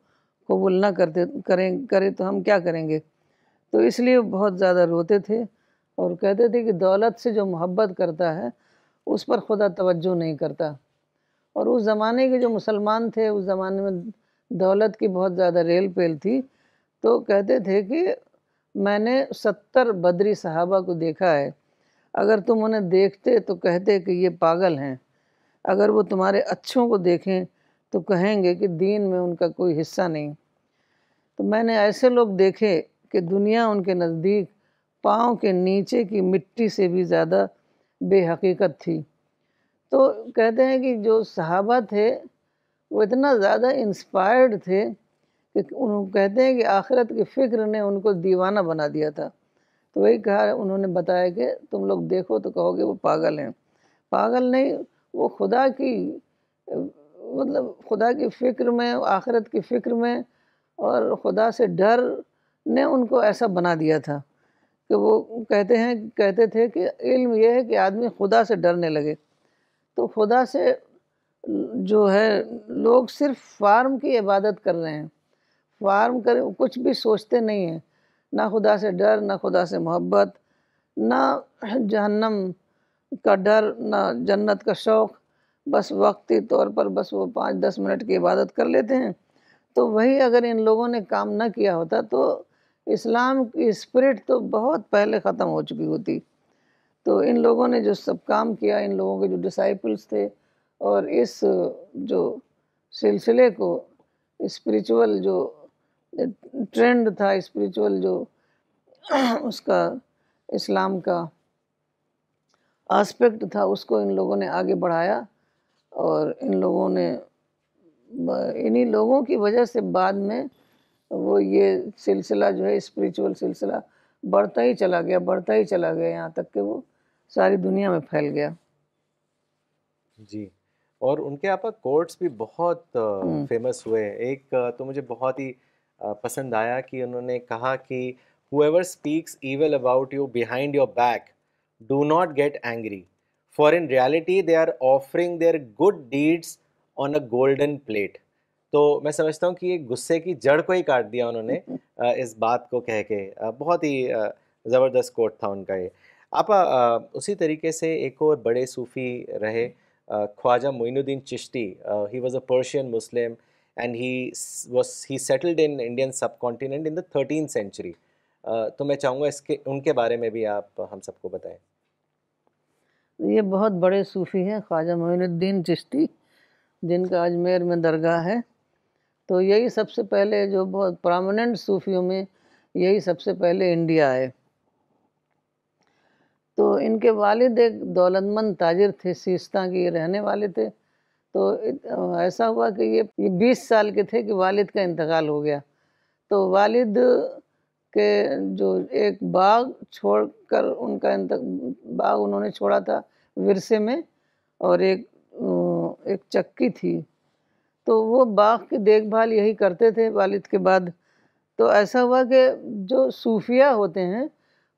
Speaker 2: कबूल ना करते करें करे तो हम क्या करेंगे तो इसलिए बहुत ज़्यादा रोते थे और कहते थे कि दौलत से जो मोहब्बत करता है उस पर खुदा तवज्जो नहीं करता और उस ज़माने के जो मुसलमान थे उस ज़माने में दौलत की बहुत ज़्यादा रेल पेल थी तो कहते थे कि मैंने सत्तर बदरी साहबा को देखा है अगर तुम उन्हें देखते तो कहते कि ये पागल हैं अगर वो तुम्हारे अच्छों को देखें तो कहेंगे कि दीन में उनका कोई हिस्सा नहीं तो मैंने ऐसे लोग देखे कि दुनिया उनके नज़दीक पाँव के नीचे की मिट्टी से भी ज़्यादा बेहकीकत थी तो कहते हैं कि जो सहाबा थे वो इतना ज़्यादा इंस्पायर्ड थे कि उन कहते हैं कि आखिरत की फ़िक्र ने उनको दीवाना बना दिया था तो वही कहा उन्होंने बताया कि तुम लोग देखो तो कहोगे वो पागल हैं पागल नहीं वो खुदा की मतलब खुदा की फ़िक्र में आखिरत की फ़िक्र में और खुदा से डर ने उनको ऐसा बना दिया था कि वो कहते हैं कहते थे कि इल्म यह है कि आदमी खुदा से डरने लगे तो खुदा से जो है लोग सिर्फ फार्म की इबादत कर रहे हैं फार्म कर कुछ भी सोचते नहीं हैं ना खुदा से डर ना खुदा से मोहब्बत ना जहन्नम का डर ना जन्नत का शौक़ बस वक्ती तौर पर बस वो पाँच दस मिनट की इबादत कर लेते हैं तो वही अगर इन लोगों ने काम ना किया होता तो इस्लाम की स्पिरिट तो बहुत पहले ख़त्म हो चुकी होती तो इन लोगों ने जो सब काम किया इन लोगों के जो डिसाइपल्स थे और इस जो सिलसिले को स्पिरिचुअल जो ट्रेंड था स्पिरिचुअल जो उसका इस्लाम का आस्पेक्ट था उसको इन लोगों ने आगे बढ़ाया और इन लोगों ने इन्हीं लोगों की वजह से बाद में वो ये सिलसिला जो है स्पिरिचुअल सिलसिला बढ़ता ही चला गया बढ़ता ही चला गया यहाँ तक कि वो सारी दुनिया में फैल गया
Speaker 1: जी और उनके पर कोर्ट्स भी बहुत फेमस हम्म। हुए एक तो मुझे बहुत ही पसंद आया कि उन्होंने कहा कि whoever speaks evil about you behind your back do not get angry for in reality they are offering their good deeds on a golden plate तो मैं समझता हूँ कि ये गुस्से की जड़ को ही काट दिया उन्होंने इस बात को कह के बहुत ही ज़बरदस्त कोट था उनका ये आप आ, उसी तरीके से एक और बड़े सूफ़ी रहे Khwaja Moinuddin Chishti he was a Persian Muslim and he was he settled in Indian subcontinent in the thirteen century तो मैं चाहूँगा इसके उनके बारे में भी आप हम सबको बताएं
Speaker 2: ये बहुत बड़े सूफ़ी हैं ख्वाजा मोइनुद्दीन चिश्ती जिनका अजमेर में दरगाह है तो यही सबसे पहले जो बहुत प्रामिनेंट सूफियों में यही सबसे पहले इंडिया आए तो इनके वालिद एक दौलतमंद ताजिर थे सीस्ता के रहने वाले थे तो ऐसा हुआ कि ये ये बीस साल के थे कि वालिद का इंतकाल हो गया तो वालिद के जो एक बाग छोड़कर उनका बाग उन्होंने छोड़ा था विरसे में और एक एक चक्की थी तो वो बाग की देखभाल यही करते थे वालिद के बाद तो ऐसा हुआ कि जो सूफिया होते हैं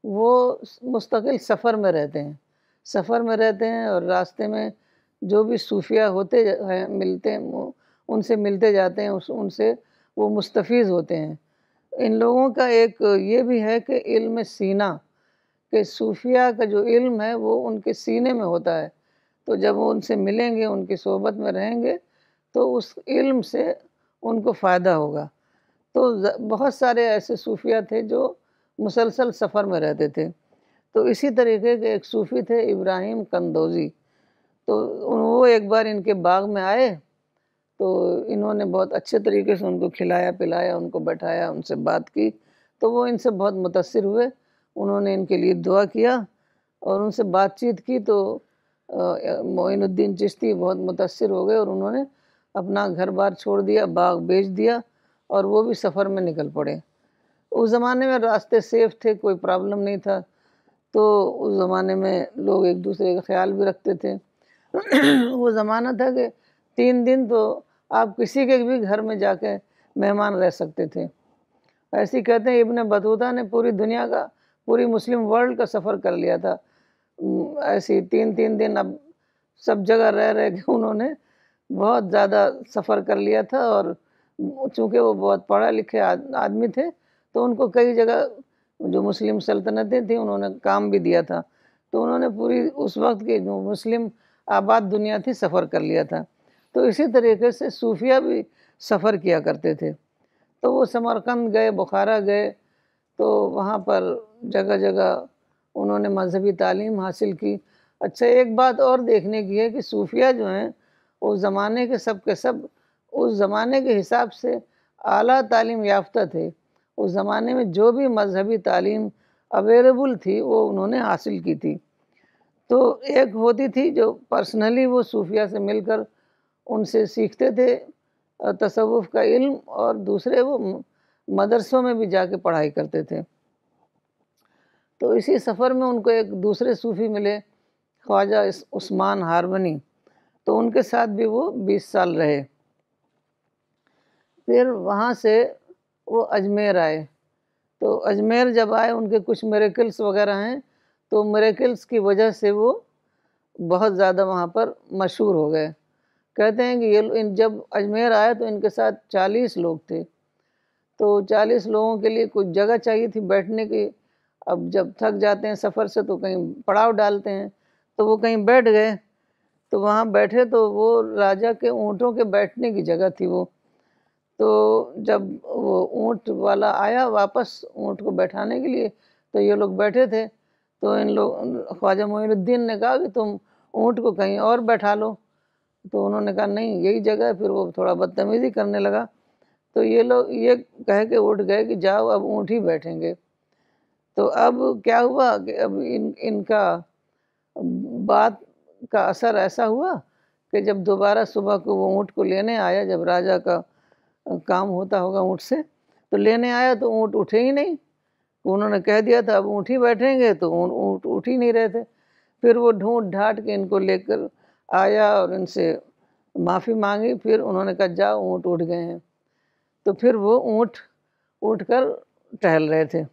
Speaker 2: वो मुस्तकिल सफ़र में रहते हैं सफ़र में रहते हैं और रास्ते में जो भी सूफिया होते हैं मिलते हैं उनसे मिलते जाते हैं उस उनसे वो मुस्तफ़ होते हैं इन लोगों का एक ये भी है कि इल्म सीना के सूफिया का जो इल्म है वो उनके सीने में होता है तो जब वो उनसे मिलेंगे उनकी सोबत में रहेंगे तो उस इल्म से उनको फ़ायदा होगा तो बहुत सारे ऐसे सूफिया थे जो मुसलसल सफ़र में रहते थे तो इसी तरीके के एक सूफ़ी थे इब्राहिम कंदोजी तो वो एक बार इनके बाग में आए तो इन्होंने बहुत अच्छे तरीके से उनको खिलाया पिलाया उनको बैठाया उनसे बात की तो वो इनसे बहुत मुतासर हुए उन्होंने इनके लिए दुआ किया और उनसे बातचीत की तो मोनुद्दीन चिश्ती बहुत मुतासर हो गए और उन्होंने अपना घर बार छोड़ दिया बाग बेच दिया और वो भी सफ़र में निकल पड़े उस ज़माने में रास्ते सेफ थे कोई प्रॉब्लम नहीं था तो उस ज़माने में लोग एक दूसरे का ख्याल भी रखते थे वो ज़माना था कि तीन दिन तो आप किसी के भी घर में जाके मेहमान रह सकते थे ऐसे कहते हैं इबन बतूता ने पूरी दुनिया का पूरी मुस्लिम वर्ल्ड का सफ़र कर लिया था ऐसी तीन तीन दिन अब सब जगह रह रहे के उन्होंने बहुत ज़्यादा सफ़र कर लिया था और चूँकि वो बहुत पढ़ा लिखे आदमी थे तो उनको कई जगह जो मुस्लिम सल्तनतें थी उन्होंने काम भी दिया था तो उन्होंने पूरी उस वक्त की जो मुस्लिम आबाद दुनिया थी सफ़र कर लिया था तो इसी तरीके से सूफिया भी सफ़र किया करते थे तो वो समरकंद गए बुखारा गए तो वहाँ पर जगह जगह उन्होंने मजहबी तालीम हासिल की अच्छा एक बात और देखने की है कि सूफिया जो हैं उस ज़माने के सब के सब उस ज़माने के हिसाब से आला तालीम याफ्ता थे उस ज़माने में जो भी मजहबी तालीम अवेलेबल थी वो उन्होंने हासिल की थी तो एक होती थी जो पर्सनली वो सूफिया से मिलकर उनसे सीखते थे तसवुफ़ का इल्म और दूसरे वो मदरसों में भी जाके पढ़ाई करते थे तो इसी सफ़र में उनको एक दूसरे सूफ़ी मिले ख्वाजा उस्मान हारमनी तो उनके साथ भी वो 20 साल रहे फिर वहाँ से वो अजमेर आए तो अजमेर जब आए उनके कुछ मेरेकल्स वगैरह हैं तो मेरेकल्स की वजह से वो बहुत ज़्यादा वहाँ पर मशहूर हो गए कहते हैं कि ये इन जब अजमेर आए तो इनके साथ चालीस लोग थे तो चालीस लोगों के लिए कुछ जगह चाहिए थी बैठने की अब जब थक जाते हैं सफ़र से तो कहीं पड़ाव डालते हैं तो वो कहीं बैठ गए तो वहाँ बैठे तो वो राजा के ऊँटों के बैठने की जगह थी वो तो जब वो ऊँट वाला आया वापस ऊँट को बैठाने के लिए तो ये लोग बैठे थे तो इन लोग ख्वाजा मोइनुद्दीन ने कहा कि तुम ऊँट को कहीं और बैठा लो तो उन्होंने कहा नहीं यही जगह फिर वो थोड़ा बदतमीज़ी करने लगा तो ये लोग ये कह के उठ गए कि जाओ अब ऊँट ही बैठेंगे तो अब क्या हुआ कि अब इन इनका बात का असर ऐसा हुआ कि जब दोबारा सुबह को वो ऊँट को लेने आया जब राजा का काम होता होगा ऊँट से तो लेने आया तो ऊँट उठे ही नहीं उन्होंने कह दिया था अब ऊँट ही बैठेंगे तो ऊँट उठ ही नहीं रहे थे फिर वो ढूंढ ढाट के इनको लेकर आया और इनसे माफ़ी मांगी फिर उन्होंने कहा जाओ ऊँट उठ गए हैं तो फिर वो ऊँट उठ कर टहल रहे थे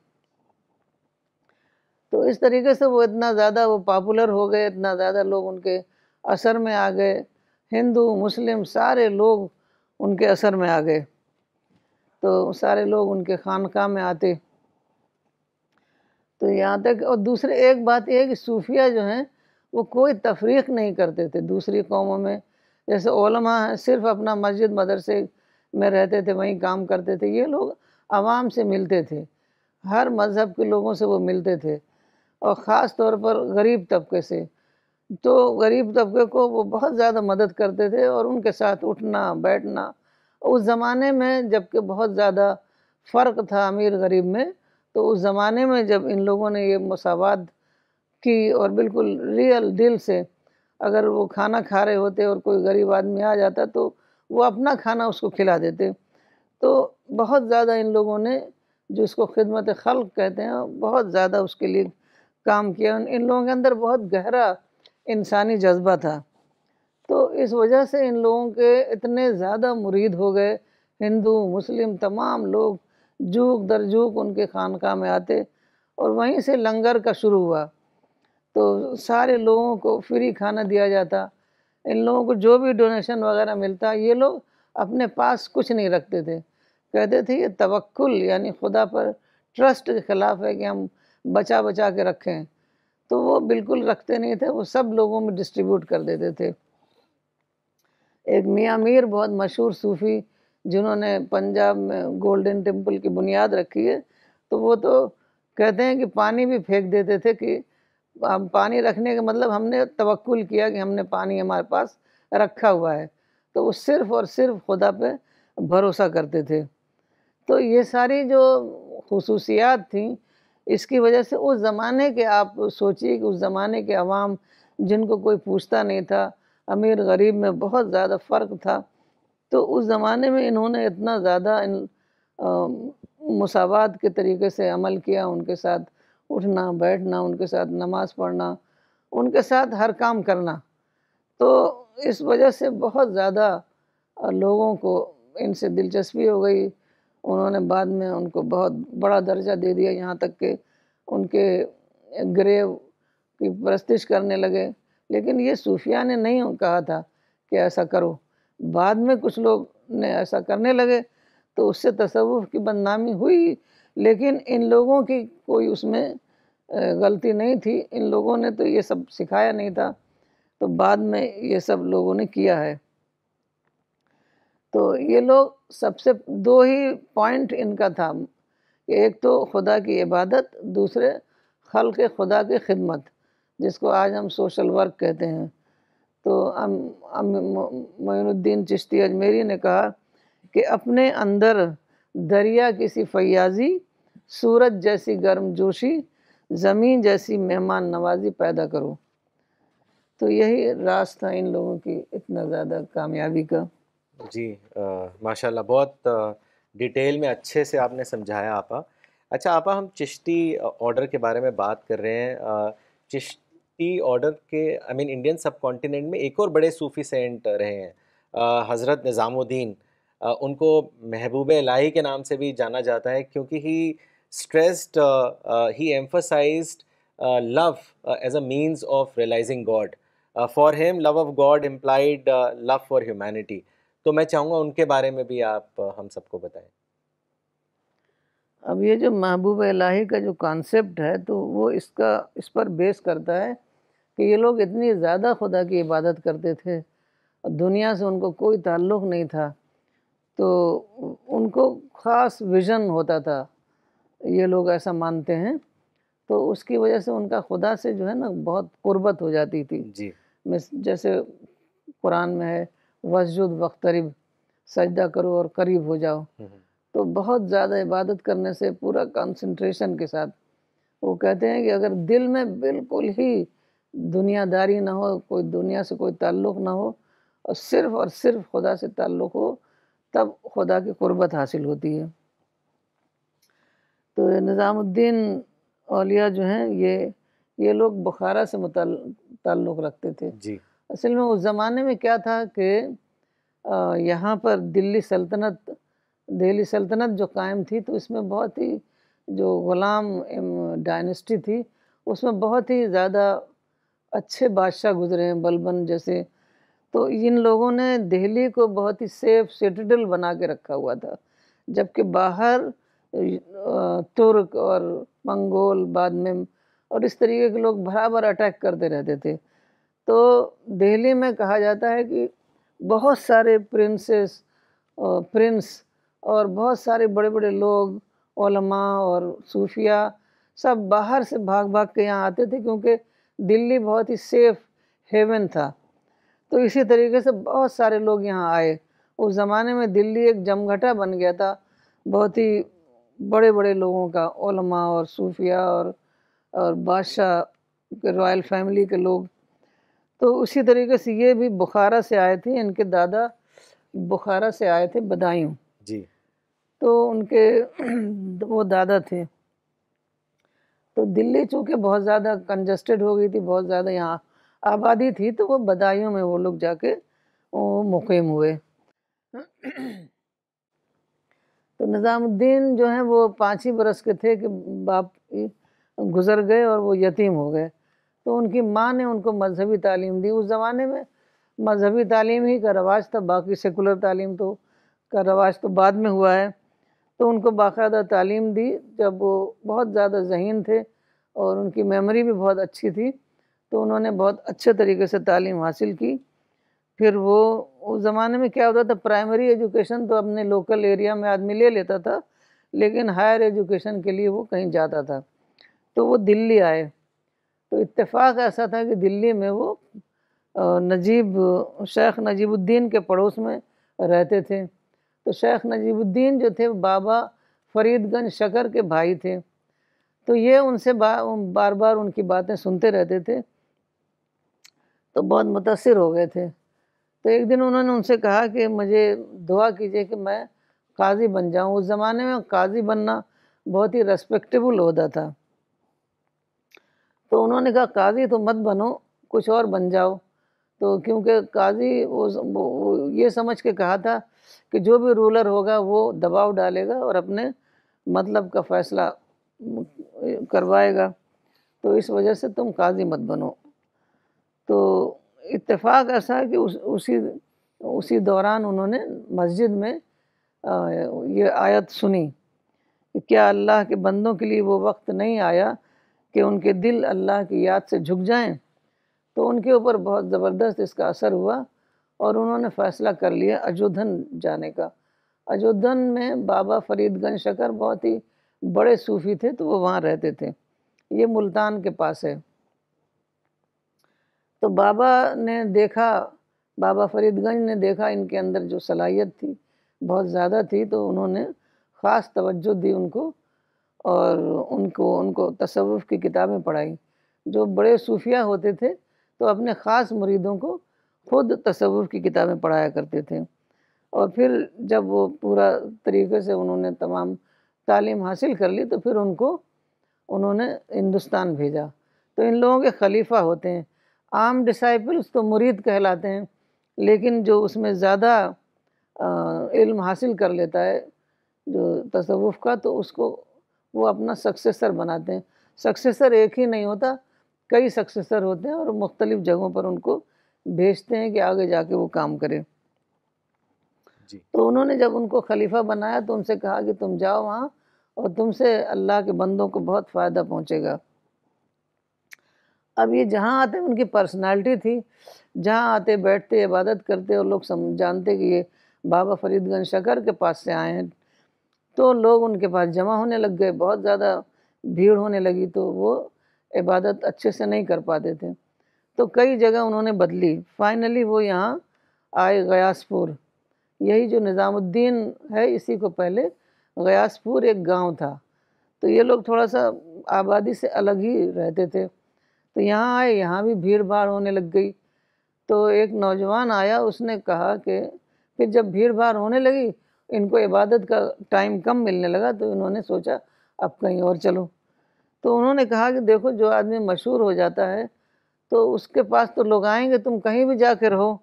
Speaker 2: तो इस तरीके से वो इतना ज़्यादा वो पॉपुलर हो गए इतना ज़्यादा लोग उनके असर में आ गए हिंदू मुस्लिम सारे लोग उनके असर में आ गए तो सारे लोग उनके खानका में आते तो यहाँ तक और दूसरे एक बात यह कि सूफिया जो हैं वो कोई तफरीक नहीं करते थे दूसरी कौमों में जैसे ओलमा हैं सिर्फ अपना मस्जिद मदरसे में रहते थे वहीं काम करते थे ये लोग आवाम से मिलते थे हर मज़हब के लोगों से वो मिलते थे और ख़ास तौर पर गरीब तबके से तो गरीब तबके को वो बहुत ज़्यादा मदद करते थे और उनके साथ उठना बैठना उस ज़माने में जबकि बहुत ज़्यादा फ़र्क था अमीर गरीब में तो उस ज़माने में जब इन लोगों ने ये मसावत की और बिल्कुल रियल दिल से अगर वो खाना खा रहे होते और कोई गरीब आदमी आ जाता तो वो अपना खाना उसको खिला देते तो बहुत ज़्यादा इन लोगों ने जिसको खिदमत खल कहते हैं बहुत ज़्यादा उसके लिए काम किया इन लोगों के अंदर बहुत गहरा इंसानी जज्बा था तो इस वजह से इन लोगों के इतने ज़्यादा मुरीद हो गए हिंदू मुस्लिम तमाम लोग जूक दर जूक उनके खानका में आते और वहीं से लंगर का शुरू हुआ तो सारे लोगों को फ्री खाना दिया जाता इन लोगों को जो भी डोनेशन वगैरह मिलता ये लोग अपने पास कुछ नहीं रखते थे कहते थे ये तवक्ल यानी खुदा पर ट्रस्ट के ख़िलाफ़ है कि हम बचा बचा के रखें तो वो बिल्कुल रखते नहीं थे वो सब लोगों में डिस्ट्रीब्यूट कर देते थे एक मियाँ मीर बहुत मशहूर सूफ़ी जिन्होंने पंजाब में गोल्डन टेम्पल की बुनियाद रखी है तो वो तो कहते हैं कि पानी भी फेंक देते थे कि हम पानी रखने का मतलब हमने तवक्ल किया कि हमने पानी हमारे पास रखा हुआ है तो वो सिर्फ़ और सिर्फ खुदा पे भरोसा करते थे तो ये सारी जो खसूसियात थी इसकी वजह से उस ज़माने के आप सोचिए कि उस ज़माने के आवाम जिनको कोई पूछता नहीं था अमीर गरीब में बहुत ज़्यादा फ़र्क था तो उस ज़माने में इन्होंने इतना ज़्यादा इन मसावत के तरीके से अमल किया उनके साथ उठना बैठना उनके साथ नमाज़ पढ़ना उनके साथ हर काम करना तो इस वजह से बहुत ज़्यादा लोगों को इनसे दिलचस्पी हो गई उन्होंने बाद में उनको बहुत बड़ा दर्जा दे दिया यहाँ तक के उनके ग्रेव की प्रस्तिश करने लगे लेकिन ये सूफिया ने नहीं कहा था कि ऐसा करो बाद में कुछ लोग ने ऐसा करने लगे तो उससे तसव्वुफ की बदनामी हुई लेकिन इन लोगों की कोई उसमें गलती नहीं थी इन लोगों ने तो ये सब सिखाया नहीं था तो बाद में ये सब लोगों ने किया है तो ये लोग सबसे दो ही पॉइंट इनका था एक तो खुदा की इबादत दूसरे खल के खुदा की खिदमत जिसको आज हम सोशल वर्क कहते हैं तो हम हम मोनुद्दीन चिश्ती अजमेरी ने कहा कि अपने अंदर दरिया किसी फयाजी सूरज जैसी गर्म जोशी ज़मीन जैसी मेहमान नवाजी पैदा करो तो यही रास्ता इन लोगों की इतना ज़्यादा कामयाबी का
Speaker 1: जी माशाल्लाह बहुत डिटेल में अच्छे से आपने समझाया आपा अच्छा आपा हम चिश्ती ऑर्डर के बारे में बात कर रहे हैं चिश्ती ऑर्डर के I mean Indian subcontinent में एक और बड़े सूफ़ी सेंट रहे हैं हज़रत निज़ामुद्दीन उनको महबूब लाही के नाम से भी जाना जाता है क्योंकि he stressed he emphasised love as a means of realising God for him love of God implied love for humanity तो मैं चाहूँगा उनके बारे में भी आप हम सबको बताएं
Speaker 2: अब ये जो महबूब इलाही का जो कॉन्सेप्ट है तो वो इसका इस पर बेस करता है कि ये लोग इतनी ज़्यादा खुदा की इबादत करते थे और दुनिया से उनको कोई ताल्लुक़ नहीं था तो उनको ख़ास विज़न होता था ये लोग ऐसा मानते हैं तो उसकी वजह से उनका खुदा से जो है ना बहुत क़ुरबत हो जाती थी जी जैसे कुरान में है वसजुद वक्तरब सजदा करो और करीब हो जाओ हम्म, हम्म। तो बहुत ज़्यादा इबादत करने से पूरा कंसंट्रेशन के साथ वो कहते हैं कि अगर दिल में बिल्कुल ही दुनियादारी ना हो कोई दुनिया से कोई ताल्लुक़ ना हो और सिर्फ़ और सिर्फ खुदा से ताल्लुक़ हो तब खुदा की कुर्बत हासिल होती है तो निज़ामुद्दीन अलिया जो हैं ये ये लोग बुखारा से ताल्लुक़ रखते थे जी असल में उस ज़माने में क्या था कि यहाँ पर दिल्ली सल्तनत दिल्ली सल्तनत जो कायम थी तो इसमें बहुत ही जो ग़ुलाम डायनेस्टी थी उसमें बहुत ही ज़्यादा अच्छे बादशाह गुजरे हैं बलबन जैसे तो इन लोगों ने दिल्ली को बहुत ही सेफ सिटेडल बना के रखा हुआ था जबकि बाहर तुर्क और मंगोल बाद में और इस तरीके के लोग बराबर अटैक करते रहते थे तो दिल्ली में कहा जाता है कि बहुत सारे प्रिंसेस और प्रिंस और बहुत सारे बड़े बड़े लोग ओलमा और सूफिया सब बाहर से भाग भाग के यहाँ आते थे क्योंकि दिल्ली बहुत ही सेफ हेवन था तो इसी तरीके से बहुत सारे लोग यहाँ आए उस ज़माने में दिल्ली एक जमघटा बन गया था बहुत ही बड़े बड़े लोगों का ओलमा और सूफिया और और बादशाह रॉयल फैमिली के लोग तो उसी तरीके से ये भी बुखारा से आए थे इनके दादा बुखारा से आए थे बदायूं जी तो उनके वो दादा थे तो दिल्ली चूँकि बहुत ज़्यादा कंजस्टेड हो गई थी बहुत ज़्यादा यहाँ आबादी थी तो वो बदायूं में वो लोग जाके वो मुकम हुए तो निज़ामुद्दीन जो हैं वो पाँच ही बरस के थे कि बाप गुज़र गए और वो यतीम हो गए तो उनकी माँ ने उनको मजहबी तालीम दी उस ज़माने में मजहबी तालीम ही का रवाज था बाकी सेकुलर तालीम तो का रवाज तो बाद में हुआ है तो उनको बाकायदा तालीम दी जब वो बहुत ज़्यादा जहन थे और उनकी मेमोरी भी बहुत अच्छी थी तो उन्होंने बहुत अच्छे तरीके से तालीम हासिल की फिर वो उस ज़माने में क्या होता था प्राइमरी एजुकेशन तो अपने लोकल एरिया में आदमी ले लेता था लेकिन हायर एजुकेशन के लिए वो कहीं जाता था तो वो दिल्ली आए तो इत्तेफाक ऐसा था कि दिल्ली में वो नजीब शेख नजीबुद्दीन के पड़ोस में रहते थे तो शेख नजीबुद्दीन जो थे बाबा फरीदगंज शकर के भाई थे तो ये उनसे बा, बार बार उनकी बातें सुनते रहते थे तो बहुत मुतासर हो गए थे तो एक दिन उन्होंने उनसे कहा कि मुझे दुआ कीजिए कि मैं काजी बन जाऊं उस ज़माने में काजी बनना बहुत ही रेस्पेक्टेबल होता था तो उन्होंने कहा काजी तो मत बनो कुछ और बन जाओ तो क्योंकि काजी वो, वो ये समझ के कहा था कि जो भी रूलर होगा वो दबाव डालेगा और अपने मतलब का फ़ैसला करवाएगा तो इस वजह से तुम काजी मत बनो तो इत्तेफाक ऐसा है कि उस उसी उसी दौरान उन्होंने मस्जिद में ये आयत सुनी कि क्या अल्लाह के बंदों के लिए वो वक्त नहीं आया कि उनके दिल अल्लाह की याद से झुक जाएं तो उनके ऊपर बहुत ज़बरदस्त इसका असर हुआ और उन्होंने फ़ैसला कर लिया अयोधन जाने का अयोधन में बाबा फरीदगंज शकर बहुत ही बड़े सूफ़ी थे तो वो वहाँ रहते थे ये मुल्तान के पास है तो बाबा ने देखा बाबा फरीदगंज ने देखा इनके अंदर जो सलाहियत थी बहुत ज़्यादा थी तो उन्होंने ख़ास तवज्जो दी उनको और उनको उनको तसव्वुफ़ की किताबें पढ़ाई जो बड़े सूफिया होते थे तो अपने ख़ास मुरीदों को खुद तसव्वुफ़ की किताबें पढ़ाया करते थे और फिर जब वो पूरा तरीके से उन्होंने तमाम तालीम हासिल कर ली तो फिर उनको उन्होंने हिंदुस्तान भेजा तो इन लोगों के खलीफा होते हैं आम डिसाइपल्स तो मुरीद कहलाते हैं लेकिन जो उसमें ज़्यादा इल्म हासिल कर लेता है जो तसव्वुफ़ का तो उसको वो अपना सक्सेसर बनाते हैं सक्सेसर एक ही नहीं होता कई सक्सेसर होते हैं और मुख्तलिफ जगहों पर उनको भेजते हैं कि आगे जाके वो काम करें तो उन्होंने जब उनको खलीफा बनाया तो उनसे कहा कि तुम जाओ वहाँ और तुमसे अल्लाह के बंदों को बहुत फ़ायदा पहुँचेगा अब ये जहाँ आते उनकी पर्सनालिटी थी जहाँ आते बैठते इबादत करते और लोग सम जानते कि ये बाबा फरीदगंज शकर के पास से आए हैं तो लोग उनके पास जमा होने लग गए बहुत ज़्यादा भीड़ होने लगी तो वो इबादत अच्छे से नहीं कर पाते थे तो कई जगह उन्होंने बदली फाइनली वो यहाँ आए गयासपुर यही जो निज़ामुद्दीन है इसी को पहले गयासपुर एक गांव था तो ये लोग थोड़ा सा आबादी से अलग ही रहते थे तो यहाँ आए यहाँ भी भीड़ भाड़ होने लग गई तो एक नौजवान आया उसने कहा कि फिर जब भीड़ भाड़ होने लगी इनको इबादत का टाइम कम मिलने लगा तो इन्होंने सोचा अब कहीं और चलो तो उन्होंने कहा कि देखो जो आदमी मशहूर हो जाता है तो उसके पास तो लोग आएंगे तुम कहीं भी जा कर रहो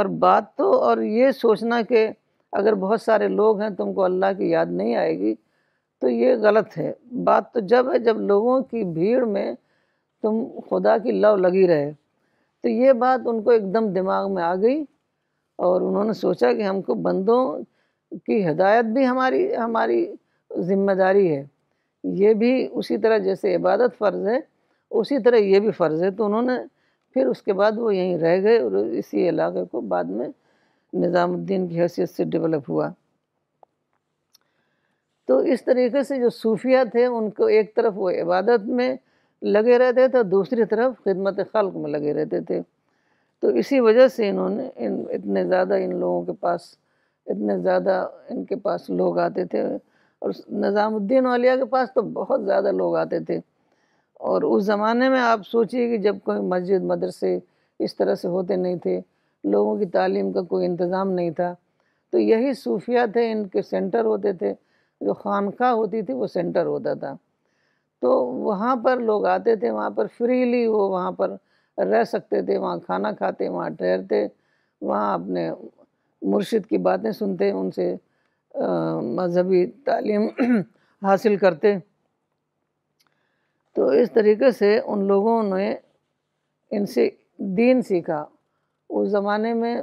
Speaker 2: और बात तो और ये सोचना कि अगर बहुत सारे लोग हैं तुमको अल्लाह की याद नहीं आएगी तो ये गलत है बात तो जब है जब लोगों की भीड़ में तुम खुदा की लव लगी रहे तो ये बात उनको एकदम दिमाग में आ गई और उन्होंने सोचा कि हमको बंदों की हदायत भी हमारी हमारी ज़िम्मेदारी है ये भी उसी तरह जैसे इबादत फ़र्ज़ है उसी तरह ये भी फ़र्ज़ है तो उन्होंने फिर उसके बाद वो यहीं रह गए और इसी इलाके को बाद में निज़ामुद्दीन की हैसियत से डेवलप हुआ तो इस तरीके से जो सूफिया थे उनको एक तरफ वो इबादत में लगे रहते थे और दूसरी तरफ खिदमत खल्क में लगे रहते थे तो इसी वजह से इन्होंने इन इतने ज़्यादा इन लोगों के पास इतने ज़्यादा इनके पास लोग आते थे और निज़ामुद्दीन अलिया के पास तो बहुत ज़्यादा लोग आते थे और उस ज़माने में आप सोचिए कि जब कोई मस्जिद मदरसे इस तरह से होते नहीं थे लोगों की तालीम का कोई इंतज़ाम नहीं था तो यही सूफिया थे इनके सेंटर होते थे जो खानका होती थी वो सेंटर होता था तो वहाँ पर लोग आते थे वहाँ पर फ्रीली वो वहाँ पर रह सकते थे वहाँ खाना खाते वहाँ ठहरते वहाँ अपने मुर्शिद की बातें सुनते उनसे मजहबी तालीम हासिल करते तो इस तरीके से उन लोगों ने इनसे दीन सीखा उस ज़माने में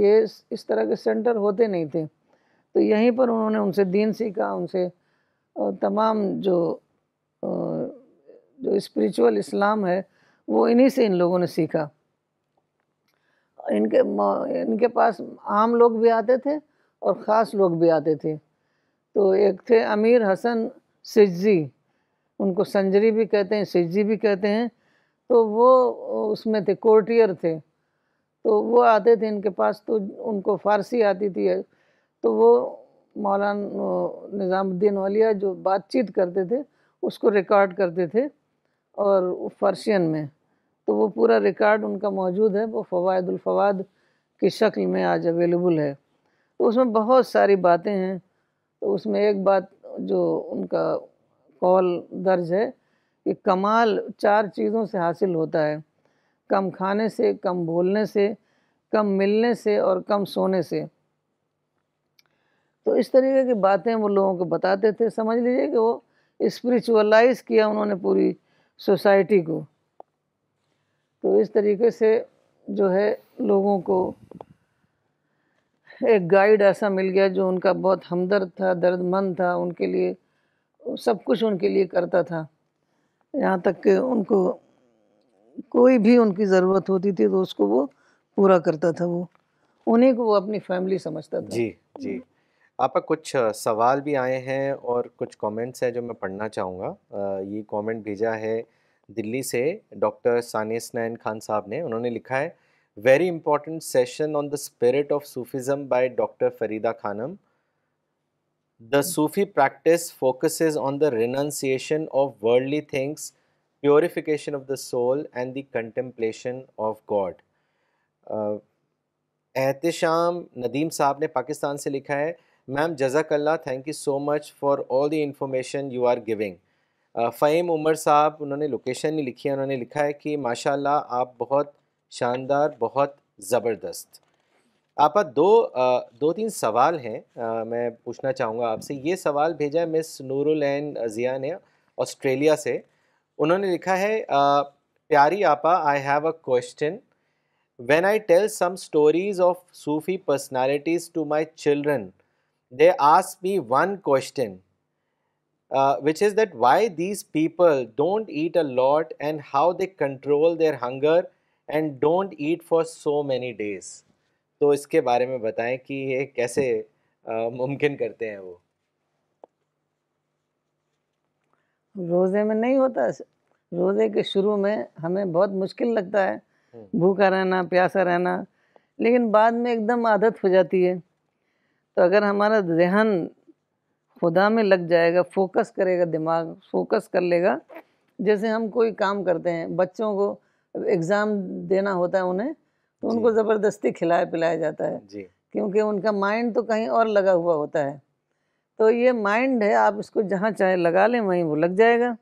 Speaker 2: ये इस तरह के सेंटर होते नहीं थे तो यहीं पर उन्होंने उनसे दीन सीखा उनसे तमाम जो जो स्पिरिचुअल इस्लाम है वो इन्हीं से इन लोगों ने सीखा इनके इनके पास आम लोग भी आते थे और ख़ास लोग भी आते थे तो एक थे अमीर हसन सिज्जी उनको संजरी भी कहते हैं सिज्जी भी कहते हैं तो वो उसमें थे कोर्टियर थे तो वो आते थे इनके पास तो उनको फ़ारसी आती थी तो वो मौलाना निज़ामुद्दीन वालिया जो बातचीत करते थे उसको रिकॉर्ड करते थे और फर्शियन में तो वो पूरा रिकॉर्ड उनका मौजूद है वो फ़वादुलफ़वाद की शक्ल में आज अवेलेबल है तो उसमें बहुत सारी बातें हैं तो उसमें एक बात जो उनका कॉल दर्ज है कि कमाल चार चीज़ों से हासिल होता है कम खाने से कम बोलने से कम मिलने से और कम सोने से तो इस तरीके की बातें वो लोगों को बताते थे समझ लीजिए कि वो स्पिरिचुअलाइज किया उन्होंने पूरी सोसाइटी को तो इस तरीके से जो है लोगों को एक गाइड ऐसा मिल गया जो उनका बहुत हमदर्द था दर्दमंद था उनके लिए सब कुछ उनके लिए करता था यहाँ तक कि उनको कोई भी उनकी ज़रूरत होती थी तो उसको वो पूरा करता था वो उन्हीं को वो अपनी फैमिली समझता था
Speaker 1: जी जी आपका कुछ सवाल भी आए हैं और कुछ कमेंट्स हैं जो मैं पढ़ना चाहूँगा ये कमेंट भेजा है दिल्ली से डॉक्टर सानिया स्नैन खान साहब ने उन्होंने लिखा है very important session on the spirit of Sufism by doctor Farida Khanam the Sufi practice focuses on the renunciation of worldly things purification of the soul and the contemplation of God Ehtesham Nadeem sahab ने पाकिस्तान से लिखा है मैम जजाकल्ला thank you so much for all the information you are giving Fahim Umar sahab उन्होंने location नहीं लिखी है उन्होंने लिखा है कि माशाल्लाह आप बहुत शानदार बहुत ज़बरदस्त आपा दो दो तीन सवाल हैं मैं पूछना चाहूँगा आपसे ये सवाल भेजा है मिस नूरुलैन ज़िया ने ऑस्ट्रेलिया से उन्होंने लिखा है प्यारी आपा I have a question when I tell some stories of Sufi personalities to my children they ask me one question uh, which is that why these people don't eat a lot and how they control their hunger and don't eat for so many days. तो इसके बारे में बताएं कि ये कैसे मुमकिन करते हैं वो
Speaker 2: रोज़े में नहीं होता रोज़े के शुरू में हमें बहुत मुश्किल लगता है भूखा रहना प्यासा रहना लेकिन बाद में एकदम आदत हो जाती है तो अगर हमारा जहन खुदा में लग जाएगा फोकस करेगा दिमाग फोकस कर लेगा जैसे हम कोई काम करते हैं बच्चों को एग्ज़ाम देना होता है उन्हें तो उनको ज़बरदस्ती खिलाया पिलाया जाता है क्योंकि उनका माइंड तो कहीं और लगा हुआ होता है तो ये माइंड है आप इसको जहाँ चाहे लगा लें वहीं वो लग जाएगा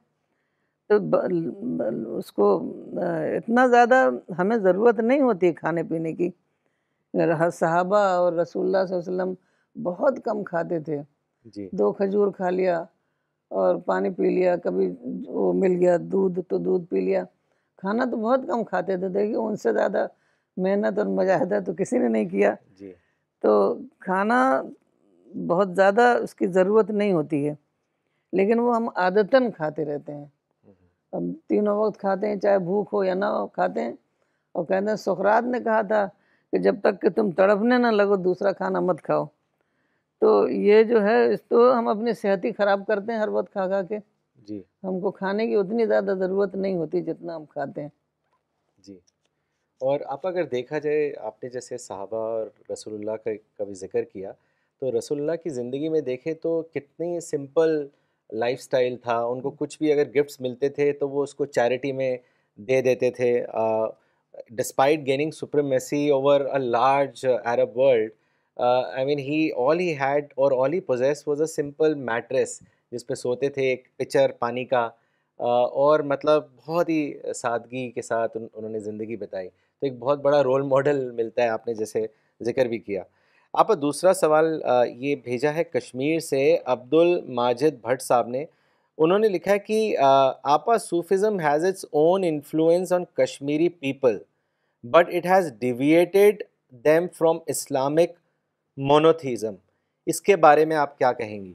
Speaker 2: तो ब, ब, उसको इतना ज़्यादा हमें ज़रूरत नहीं होती खाने पीने की सहाबा और रसूलुल्लाह वसल्लम बहुत कम खाते थे जी दो खजूर खा लिया और पानी पी लिया कभी वो मिल गया दूध तो दूध पी लिया खाना तो बहुत कम खाते थे देखिए उनसे ज़्यादा मेहनत और मुजाहदा तो किसी ने नहीं किया जी तो खाना बहुत ज़्यादा उसकी ज़रूरत नहीं होती है लेकिन वो हम आदतन खाते रहते हैं अब हम्म। तीनों वक्त खाते हैं चाहे भूख हो या ना हो खाते हैं और कहते हैं सुखरात ने कहा था कि जब तक कि तुम तड़पने ना लगो दूसरा खाना मत खाओ तो ये जो है इस तो हम अपनी सेहत ही ख़राब करते हैं हर वक्त खा खा के जी हमको खाने की उतनी ज़्यादा ज़रूरत नहीं होती जितना हम खाते हैं
Speaker 1: जी और आप अगर देखा जाए आपने जैसे साहबा और रसोल्ला का कभी भी जिक्र किया तो रसोल्ला की ज़िंदगी में देखें तो कितनी सिंपल लाइफ था उनको कुछ भी अगर गिफ्ट्स मिलते थे तो वो उसको चैरिटी में दे देते थे despite gaining supremacy over a large Arab world I mean he all he had और all he possess was a simple mattress जिस पे सोते थे एक पिचर पानी का uh, और मतलब बहुत ही सादगी के साथ उन, उन्होंने ज़िंदगी बिताई तो एक बहुत बड़ा रोल मॉडल मिलता है आपने जैसे जिक्र भी किया आप दूसरा सवाल ये भेजा है कश्मीर से अब्दुल माजिद भट्ट साहब ने उन्होंने लिखा है कि आपा Sufism has its own influence on Kashmiri people but it has deviated them from Islamic monotheism इसके बारे में आप क्या कहेंगी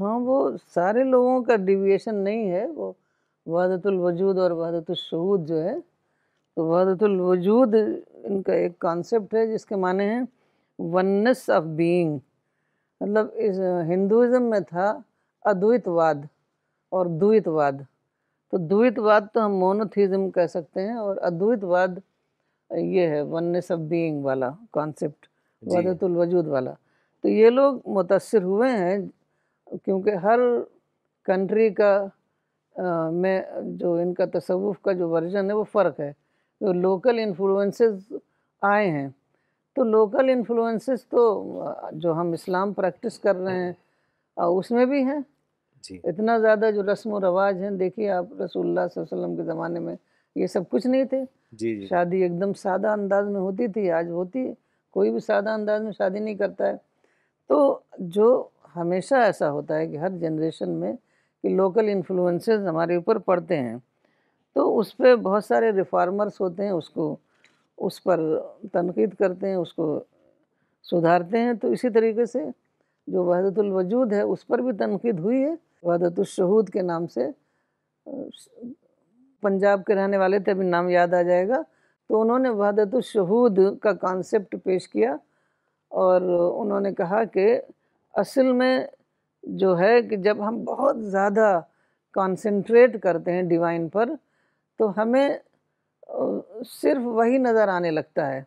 Speaker 2: हाँ वो सारे लोगों का डिविएशन नहीं है वो वहदतुल वजूद और वहदतुल शहूद जो है तो वहदतुल वजूद इनका एक कॉन्सेप्ट है जिसके माने हैं वननेस ऑफ बीइंग मतलब इस हिंदुज़म में था अद्वैतवाद और द्वैतवाद तो द्वैतवाद तो हम मोनोथीज़म कह सकते हैं और अद्वैतवाद ये है वननेस ऑफ बीइंग वाला कॉन्सेप्ट वदतुल वजूद वाला तो ये लोग मुतासर हुए हैं क्योंकि हर कंट्री का आ, में जो इनका तसवुफ़ का जो वर्जन है वो फ़र्क है तो लोकल इन्फ्लुएंसेस आए हैं तो लोकल इन्फ्लुएंसेस तो जो हम इस्लाम प्रैक्टिस कर रहे हैं उसमें भी हैं इतना ज़्यादा जो रस्म व रवाज हैं देखिए आप रसोल्ला वसल्लम के ज़माने में ये सब कुछ नहीं थे जी जी शादी एकदम सादा अंदाज में होती थी आज होती है कोई भी सादा अंदाज में शादी नहीं करता है तो जो हमेशा ऐसा होता है कि हर जनरेशन में कि लोकल इन्फ्लुएंसेस हमारे ऊपर पड़ते हैं तो उस पर बहुत सारे रिफार्मर्स होते हैं उसको उस पर तनकीद करते हैं उसको सुधारते हैं तो इसी तरीके से जो वहदतुलवजूद है उस पर भी तनकीद हुई है वहदतुलशहूद के नाम से पंजाब के रहने वाले थे अभी नाम याद आ जाएगा तो उन्होंने वहादत शहूद का कॉन्सेप्ट पेश किया और उन्होंने कहा कि असल में जो है कि जब हम बहुत ज़्यादा कंसंट्रेट करते हैं डिवाइन पर तो हमें सिर्फ वही नज़र आने लगता है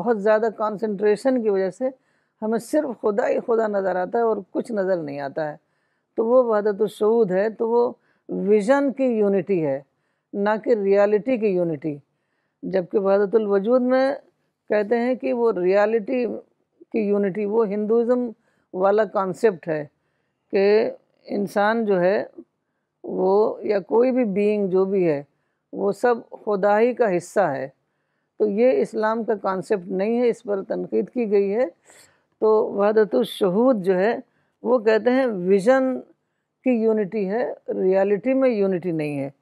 Speaker 2: बहुत ज़्यादा कंसंट्रेशन की वजह से हमें सिर्फ खुदा ही खुदा नज़र आता है और कुछ नज़र नहीं आता है तो वो वहदत शहूद है तो वो विज़न की यूनिटी है ना कि रियलिटी की यूनिटी जबकि वहदतुल वजूद में कहते हैं कि वो रियलिटी की यूनिटी वो हिंदुज़म वाला कॉन्सेप्ट है कि इंसान जो है वो या कोई भी बीइंग जो भी है वो सब खुदा ही का हिस्सा है तो ये इस्लाम का कॉन्सेप्ट नहीं है इस पर तनकीद की गई है तो वहदतुलशहूद जो है वो कहते हैं विज़न की यूनिटी है रियलिटी में यूनिटी नहीं है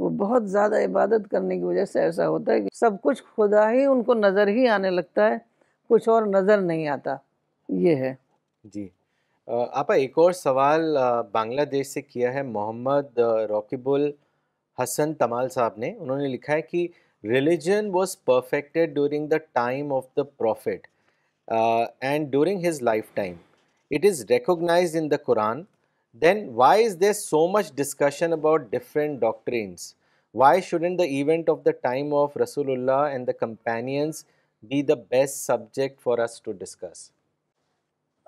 Speaker 2: वो बहुत ज़्यादा इबादत करने की वजह से ऐसा होता है कि सब कुछ खुदा ही उनको नज़र ही आने लगता है कुछ और नज़र नहीं आता ये है जी
Speaker 1: आपा एक और सवाल बांग्लादेश से किया है मोहम्मद रॉकीबुल हसन तमाल साहब ने उन्होंने लिखा है कि religion was perfected during the time of the prophet and and his lifetime it is recognise in the Quran then why is there so much discussion about different doctrines? Why shouldn't the event of the time of Rasulullah and the companions be the best subject for us to discuss?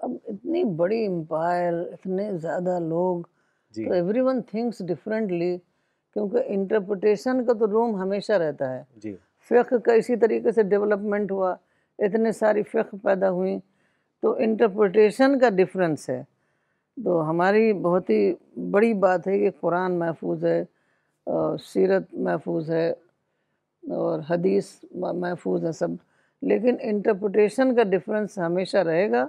Speaker 2: अब इतनी बड़ी empire इतने ज़्यादा लोग तो everyone thinks differently क्योंकि interpretation का तो रूम हमेशा रहता है जी फ़िक का इसी तरीके से डेवलपमेंट हुआ इतने सारी फ़िक पैदा हुई तो इंटरप्रटेशन का डिफरेंस है तो हमारी बहुत ही बड़ी बात है कि कुरान महफूज है और सीरत महफूज है और हदीस महफूज है सब लेकिन इंटरप्रटेशन का डिफरेंस हमेशा रहेगा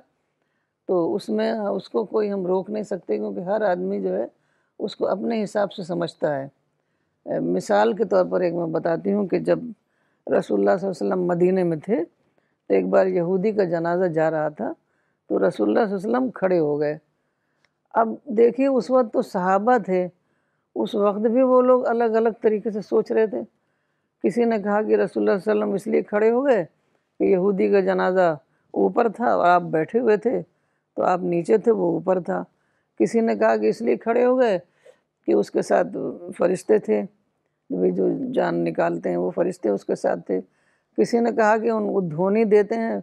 Speaker 2: तो उसमें उसको कोई हम रोक नहीं सकते क्योंकि हर आदमी जो है उसको अपने हिसाब से समझता है मिसाल के तौर पर एक मैं बताती हूँ कि जब रसोल्ला वसम मदीने में थे तो एक बार यहूदी का जनाजा जा रहा था तो रसोल्ला वसलम खड़े हो गए अब देखिए उस वक्त तो सहाबा थे उस वक्त भी वो लोग अलग अलग तरीके से सोच रहे थे किसी ने कहा कि रसोल्ला वसम इसलिए खड़े हो गए कि यहूदी का जनाजा ऊपर था और आप बैठे हुए थे तो आप नीचे थे वो ऊपर था किसी ने कहा कि इसलिए खड़े हो गए कि उसके साथ फरिश्ते थे भाई जो जान निकालते हैं वो फरिश्ते उसके साथ थे किसी ने कहा कि उनको धोनी देते हैं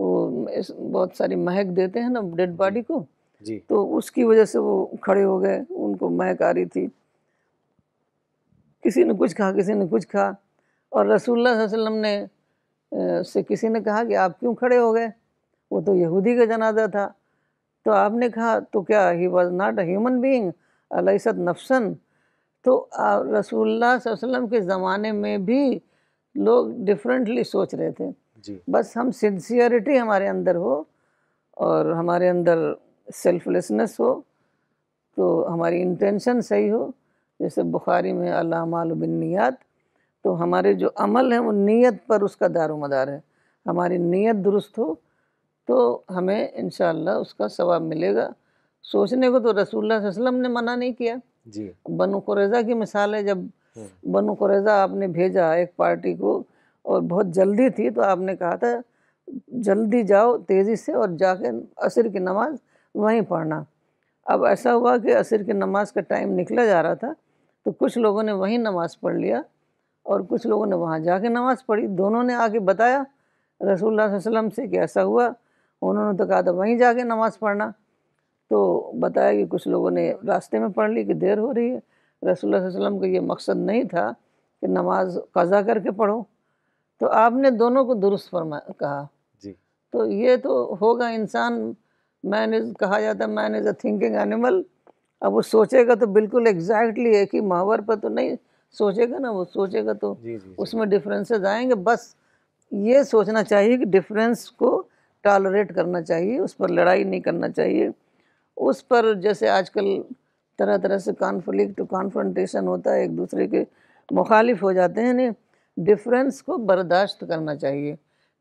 Speaker 2: वो बहुत सारी महक देते हैं ना डेड बॉडी को जी तो उसकी वजह से वो खड़े हो गए उनको मैं आ रही थी किसी ने कुछ कहा किसी ने कुछ कहा और रसूलुल्लाह वसल्लम ने से किसी ने कहा कि आप क्यों खड़े हो गए वो तो यहूदी का जनाजा था तो आपने कहा तो क्या he was not a human being अलसत नफसन तो रसूलुल्लाह वसल्लम के ज़माने में भी लोग डिफरेंटली सोच रहे थे जी। बस हम सिंसियरिटी हमारे अंदर हो और हमारे अंदर सेल्फलेसनेस हो तो हमारी इंटेंशन सही हो जैसे बुखारी में अलामाल बिन नियत तो हमारे जो अमल है वो नीयत पर उसका दारो मदार है हमारी नीयत दुरुस्त हो तो हमें इन उसका सवाब मिलेगा सोचने को तो रसूल वसलम ने मना नहीं किया जी बनु कुरैजा की मिसाल है जब हाँ। बनु कुरैजा आपने भेजा एक पार्टी को और बहुत जल्दी थी तो आपने कहा था जल्दी जाओ तेज़ी से और जाके असर की नमाज़ वहीं पढ़ना अब ऐसा हुआ कि असर की नमाज का टाइम निकला जा रहा था तो कुछ लोगों ने वहीं नमाज पढ़ लिया और कुछ लोगों ने वहाँ जा नमाज़ पढ़ी दोनों ने आके बताया रसूल वसलम से कि ऐसा हुआ उन्होंने तो कहा था वहीं जाके नमाज़ पढ़ना तो बताया कि कुछ लोगों ने रास्ते में पढ़ ली कि देर हो रही है रसूल वसलम का ये मकसद नहीं था कि नमाज कज़ा करके पढ़ो तो आपने दोनों को दुरुस्त फरमा कहा जी तो ये तो होगा इंसान मैन इज कहा जाता है man is a thinking animal अब वो सोचेगा तो बिल्कुल एग्जैक्टली एक ही महावर पर तो नहीं सोचेगा ना वो सोचेगा तो जी, जी, उसमें डिफरेंसेस आएंगे बस ये सोचना चाहिए कि डिफरेंस को टॉलरेट करना चाहिए उस पर लड़ाई नहीं करना चाहिए उस पर जैसे आजकल तरह तरह से कॉन्फ्लिक्ट कॉन्फ्रेंटेशन होता है एक दूसरे के मुखालिफ हो जाते हैं ना डिफरेंस को बर्दाश्त करना चाहिए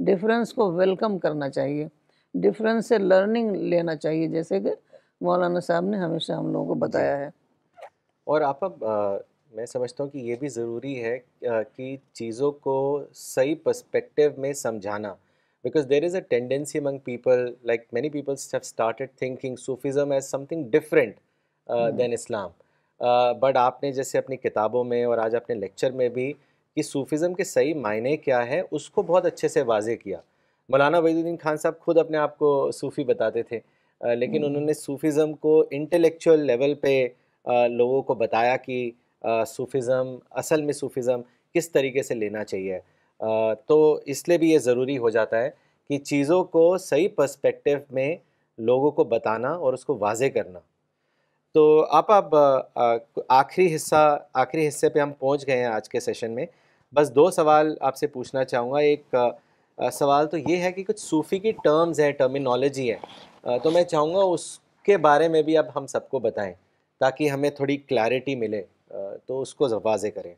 Speaker 2: डिफरेंस को वेलकम करना चाहिए डिफरेंस से लर्निंग लेना चाहिए जैसे कि मौलाना साहब ने हमेशा हम लोगों को बताया है
Speaker 1: और आप अब आ, मैं समझता हूँ कि ये भी ज़रूरी है कि चीज़ों को सही पर्सपेक्टिव में समझाना because there is a tendency among people like many peoples have started thinking Sufism as something different uh, Islam hmm. But uh, आपने जैसे अपनी किताबों में और आज अपने लेक्चर में भी कि सूफिज़म के सही मायने क्या है उसको बहुत अच्छे से वाजे किया मौलाना वहीदुद्दीन खान साहब खुद अपने आप को सूफ़ी बताते थे लेकिन हम्म। उन्होंने सूफ़िज़म को इंटेलेक्चुअल लेवल पे लोगों को बताया कि सूफिज़म असल में सूफिज़म किस तरीके से लेना चाहिए तो इसलिए भी ये ज़रूरी हो जाता है कि चीज़ों को सही पर्सपेक्टिव में लोगों को बताना और उसको वाजे करना तो आप अब आखिरी हिस्सा आखिरी हिस्से पे हम पहुंच गए हैं आज के सेशन में बस दो सवाल आपसे पूछना चाहूँगा एक सवाल तो ये है कि कुछ सूफ़ी की टर्म्स हैं टर्मिनोलॉजी है तो मैं चाहूँगा उसके बारे में भी अब हम सबको बताएं ताकि हमें थोड़ी क्लैरिटी मिले तो उसको वाजे करें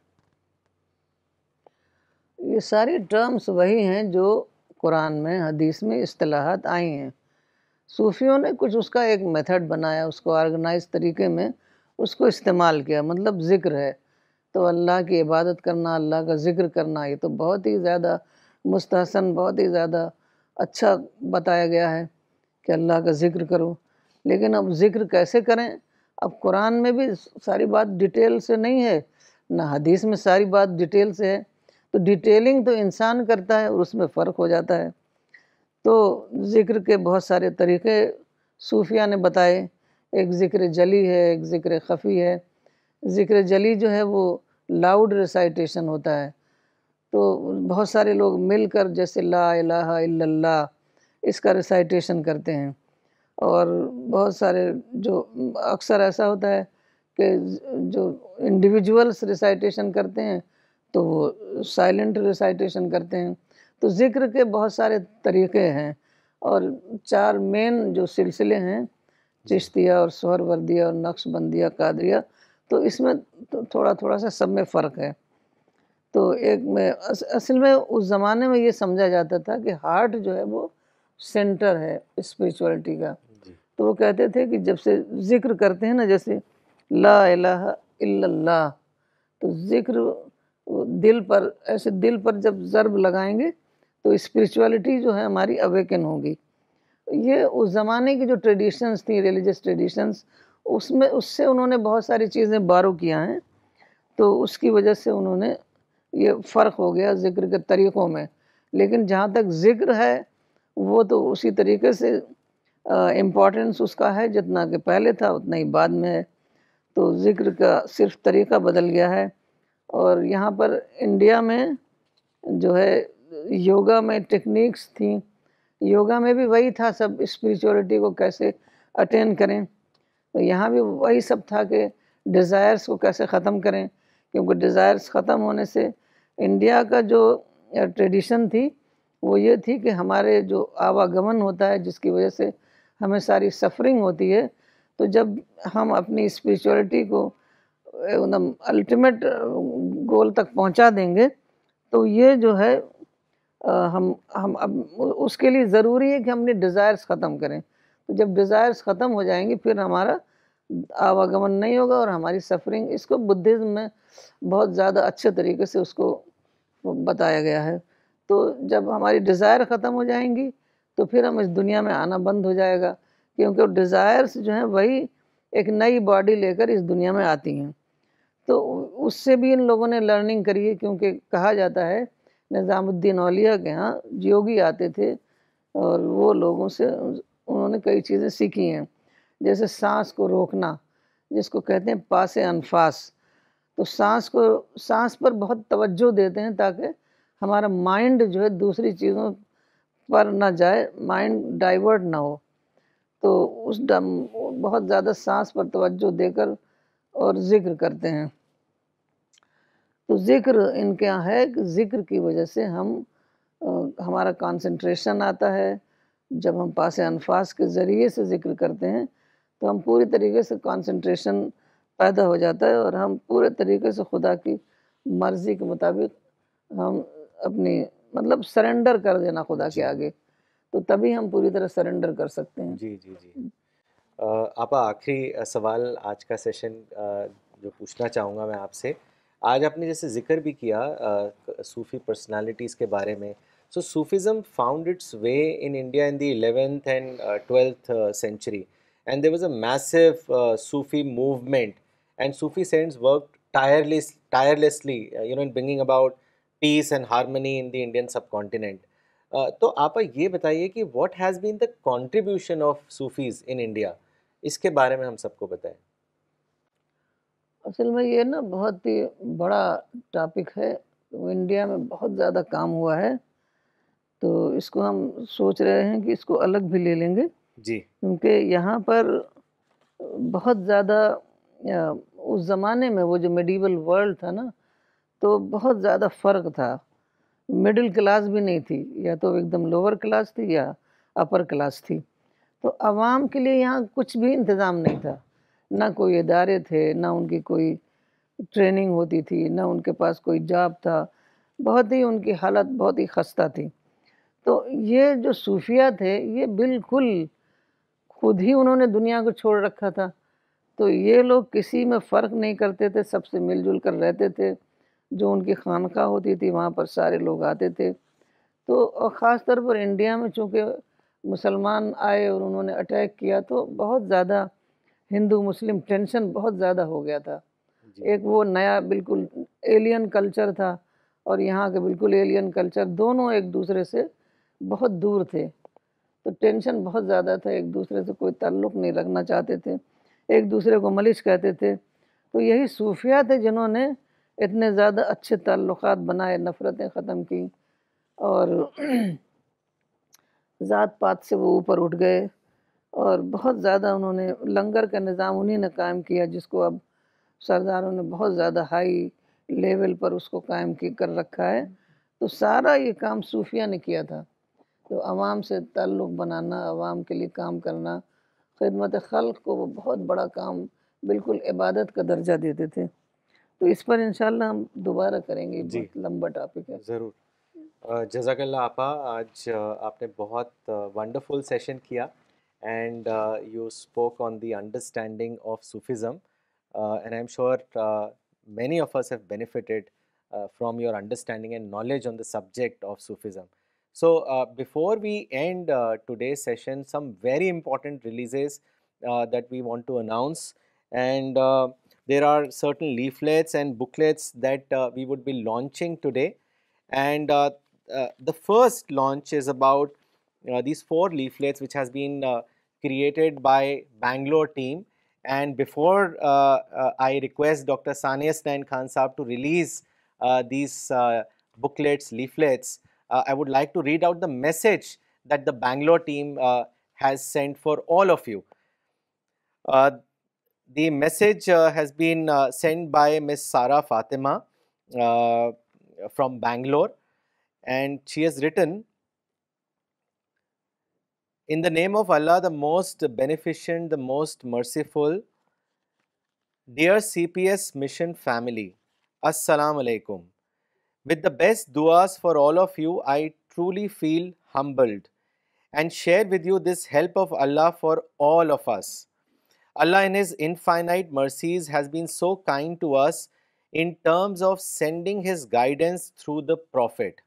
Speaker 2: ये सारे टर्म्स वही हैं जो कुरान में हदीस में असलाहत आई हैं सूफियों ने कुछ उसका एक मेथड बनाया उसको ऑर्गेनाइज तरीके में उसको इस्तेमाल किया मतलब ज़िक्र है तो अल्लाह की इबादत करना अल्लाह का ज़िक्र करना ये तो बहुत ही ज़्यादा मुस्तहसन बहुत ही ज़्यादा अच्छा बताया गया है कि अल्लाह का ज़िक्र करो लेकिन अब ज़िक्र कैसे करें अब कुरान में भी सारी बात डिटेल से नहीं है ना हदीस में सारी बात डिटेल से है तो डिटेलिंग तो इंसान करता है और उसमें फ़र्क हो जाता है तो ज़िक्र के बहुत सारे तरीक़े सूफिया ने बताए एक ज़िक्र जली है एक ज़िक्र खफ़ी है ज़िक्र जली जो है वो लाउड रिसाइटेशन होता है तो बहुत सारे लोग मिलकर जैसे ला इलाहा इल्लल्लाह इसका रिसाइटेशन करते हैं और बहुत सारे जो अक्सर ऐसा होता है कि जो इंडिविजुअल्स रिसाइटेशन करते हैं तो वो साइलेंट रिसाइटेशन करते हैं तो ज़िक्र के बहुत सारे तरीक़े हैं और चार मेन जो सिलसिले हैं चिश्तिया और सोहरवर्दिया और नक्शबंदिया कादरिया तो इसमें तो थोड़ा थोड़ा सा सब में फ़र्क है तो एक में अस, असल में उस ज़माने में ये समझा जाता था कि हार्ट जो है वो सेंटर है स्पिरिचुअलिटी का तो वो कहते थे कि जब से जिक्र करते हैं ना जैसे ला ला तो जिक्र दिल पर ऐसे दिल पर जब ज़रब लगाएंगे तो स्पिरिचुअलिटी जो है हमारी अवेकन होगी ये उस ज़माने की जो ट्रेडिशंस थी रिलीजियस ट्रेडिशंस उसमें उससे उन्होंने बहुत सारी चीज़ें बारो किया हैं तो उसकी वजह से उन्होंने ये फ़र्क हो गया ज़िक्र के तरीक़ों में लेकिन जहाँ तक ज़िक्र है वो तो उसी तरीके से इम्पोर्टेंस उसका है जितना कि पहले था उतना ही बाद में है तो ज़िक्र का सिर्फ तरीका बदल गया है और यहाँ पर इंडिया में जो है योगा में टेक्निक्स थी योगा में भी वही था सब स्पिरिचुअलिटी को कैसे अटेन करें तो यहाँ भी वही सब था कि डिज़ायर्स को कैसे ख़त्म करें क्योंकि डिज़ायर्स ख़त्म होने से इंडिया का जो ट्रेडिशन थी वो ये थी कि हमारे जो आवागमन होता है जिसकी वजह से हमें सारी सफरिंग होती है तो जब हम अपनी स्पिरिचुअलिटी को एकदम अल्टीमेट गोल तक पहुंचा देंगे तो ये जो है हम हम अब उसके लिए ज़रूरी है कि हमने डिज़ायर्स ख़त्म करें तो जब डिज़ायर्स ख़त्म हो जाएंगे फिर हमारा आवागमन नहीं होगा और हमारी सफरिंग इसको बुद्धिज़्म में बहुत ज़्यादा अच्छे तरीके से उसको बताया गया है तो जब हमारी डिज़ायर ख़त्म हो जाएंगी तो फिर हम इस दुनिया में आना बंद हो जाएगा क्योंकि डिज़ायर्स जो हैं वही एक नई बॉडी लेकर इस दुनिया में आती हैं तो उससे भी इन लोगों ने लर्निंग करी है क्योंकि कहा जाता है निज़ामुद्दीन अलिया के यहाँ योगी आते थे और वो लोगों से उन्होंने कई चीज़ें सीखी हैं जैसे सांस को रोकना जिसको कहते हैं पास अनफास तो सांस को सांस पर बहुत तवज्जो देते हैं ताकि हमारा माइंड जो है दूसरी चीज़ों पर ना जाए माइंड डाइवर्ट ना हो तो उस बहुत ज़्यादा सांस पर तवज्जो देकर और ज़िक्र करते हैं तो ज़िक्र इनके यहाँ है कि ज़िक्र की वजह से हम हमारा कंसंट्रेशन आता है जब हम पास अनफास के ज़रिए से ज़िक्र करते हैं तो हम पूरी तरीके से कंसंट्रेशन पैदा हो जाता है और हम पूरे तरीके से खुदा की मर्ज़ी के मुताबिक हम अपनी मतलब सरेंडर कर देना खुदा के आगे तो तभी हम पूरी तरह सरेंडर कर सकते हैं जी जी जी
Speaker 1: आपा आखिरी सवाल आज का सेशन जो पूछना चाहूँगा मैं आपसे आज आपने जैसे जिक्र भी किया सूफ़ी पर्सनालिटीज़ के बारे में so Sufism found its way in India in the eleventh and twelfth century and there was a massive Sufi movement and Sufi saints worked tireless, tirelessly, uh, you know, in bringing about peace and harmony in the Indian subcontinent. Uh, तो आप ये बताइए कि what has been the contribution of Sufis in India? इसके बारे में हम सबको बताएं.
Speaker 2: असल में ये ना बहुत ही बड़ा टॉपिक है तो इंडिया में बहुत ज़्यादा काम हुआ है तो इसको हम सोच रहे हैं कि इसको अलग भी ले लेंगे जी क्योंकि यहाँ पर बहुत ज़्यादा उस ज़माने में वो जो मेडिवल वर्ल्ड था ना तो बहुत ज़्यादा फ़र्क था मिडिल क्लास भी नहीं थी या तो एकदम लोअर क्लास थी या अपर क्लास थी तो आवाम के लिए यहाँ कुछ भी इंतज़ाम नहीं था ना कोई इदारे थे ना उनकी कोई ट्रेनिंग होती थी ना उनके पास कोई जॉब था बहुत ही उनकी हालत बहुत ही खस्ता थी तो ये जो सूफिया थे ये बिल्कुल खुद ही उन्होंने दुनिया को छोड़ रखा था तो ये लोग किसी में फ़र्क नहीं करते थे सबसे मिलजुल कर रहते थे जो उनकी खानखा होती थी वहाँ पर सारे लोग आते थे तो और ख़ास तौर पर इंडिया में चूँकि मुसलमान आए और उन्होंने अटैक किया तो बहुत ज़्यादा हिंदू मुस्लिम टेंशन बहुत ज़्यादा हो गया था एक वो नया बिल्कुल एलियन कल्चर था और यहाँ के बिल्कुल एलियन कल्चर दोनों एक दूसरे से बहुत दूर थे तो टेंशन बहुत ज़्यादा था एक दूसरे से कोई ताल्लुक़ नहीं रखना चाहते थे एक दूसरे को मलिश कहते थे तो यही सूफिया थे जिन्होंने इतने ज़्यादा अच्छे ताल्लुक़ बनाए नफ़रतें ख़त्म की और ज़ात पात से वो ऊपर उठ गए और बहुत ज़्यादा उन्होंने लंगर का निज़ाम उन्हीं ने कायम किया जिसको अब सरदारों ने बहुत ज़्यादा हाई लेवल पर उसको कायम की कर रखा है तो सारा ये काम सूफिया ने किया था तो आवाम से ताल्लुक़ बनाना आवाम के लिए काम करना खिदमत खल को वो बहुत बड़ा काम बिल्कुल इबादत का दर्जा देते थे तो इस पर इंशाल्लाह हम दोबारा करेंगे बहुत लंबा टॉपिक है ज़रूर
Speaker 1: जजाकल्ला आपा आज आपने बहुत वंडरफुल सेशन किया and you spoke on the understanding of Sufism and I am sure many of us have benefited from your understanding and knowledge on the subject of Sufism So uh, before we end uh, today's session, some very important releases uh, that we want to announce and uh, there are certain leaflets and booklets that uh, we would be launching today and uh, the first launch is about these four leaflets which has been created by Bangalore team and before I request Dr. Saniya Stan Khan Saab to release these booklets, leaflets, uh, I would like to read out the message that the Bangalore team uh, has sent for all of you. Uh, the message has been sent by Miss Sara Fatima from Bangalore and she has written, in the name of Allah, the most beneficent, the most merciful, dear CPS mission family, Assalamu alaikum. With the best duas for all of you, I truly feel humbled and share with you this help of Allah for all of us. Allah in His infinite mercies has been so kind to us in terms of sending His guidance through the Prophet.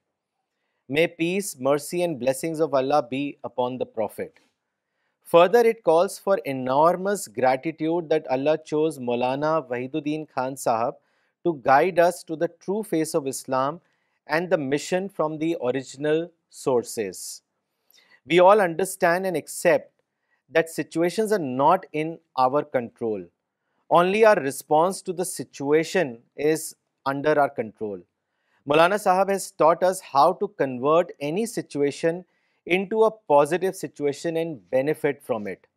Speaker 1: May peace, mercy and blessings of Allah be upon the Prophet. Further, it calls for enormous gratitude that Allah chose Maulana Wahiduddin Khan Sahab to guide us to the true face of Islam and the mission from the original sources. We all understand and accept that situations are not in our control. Only our response to the situation is under our control. Mulana Sahab has taught us how to convert any situation into a positive situation and benefit from it.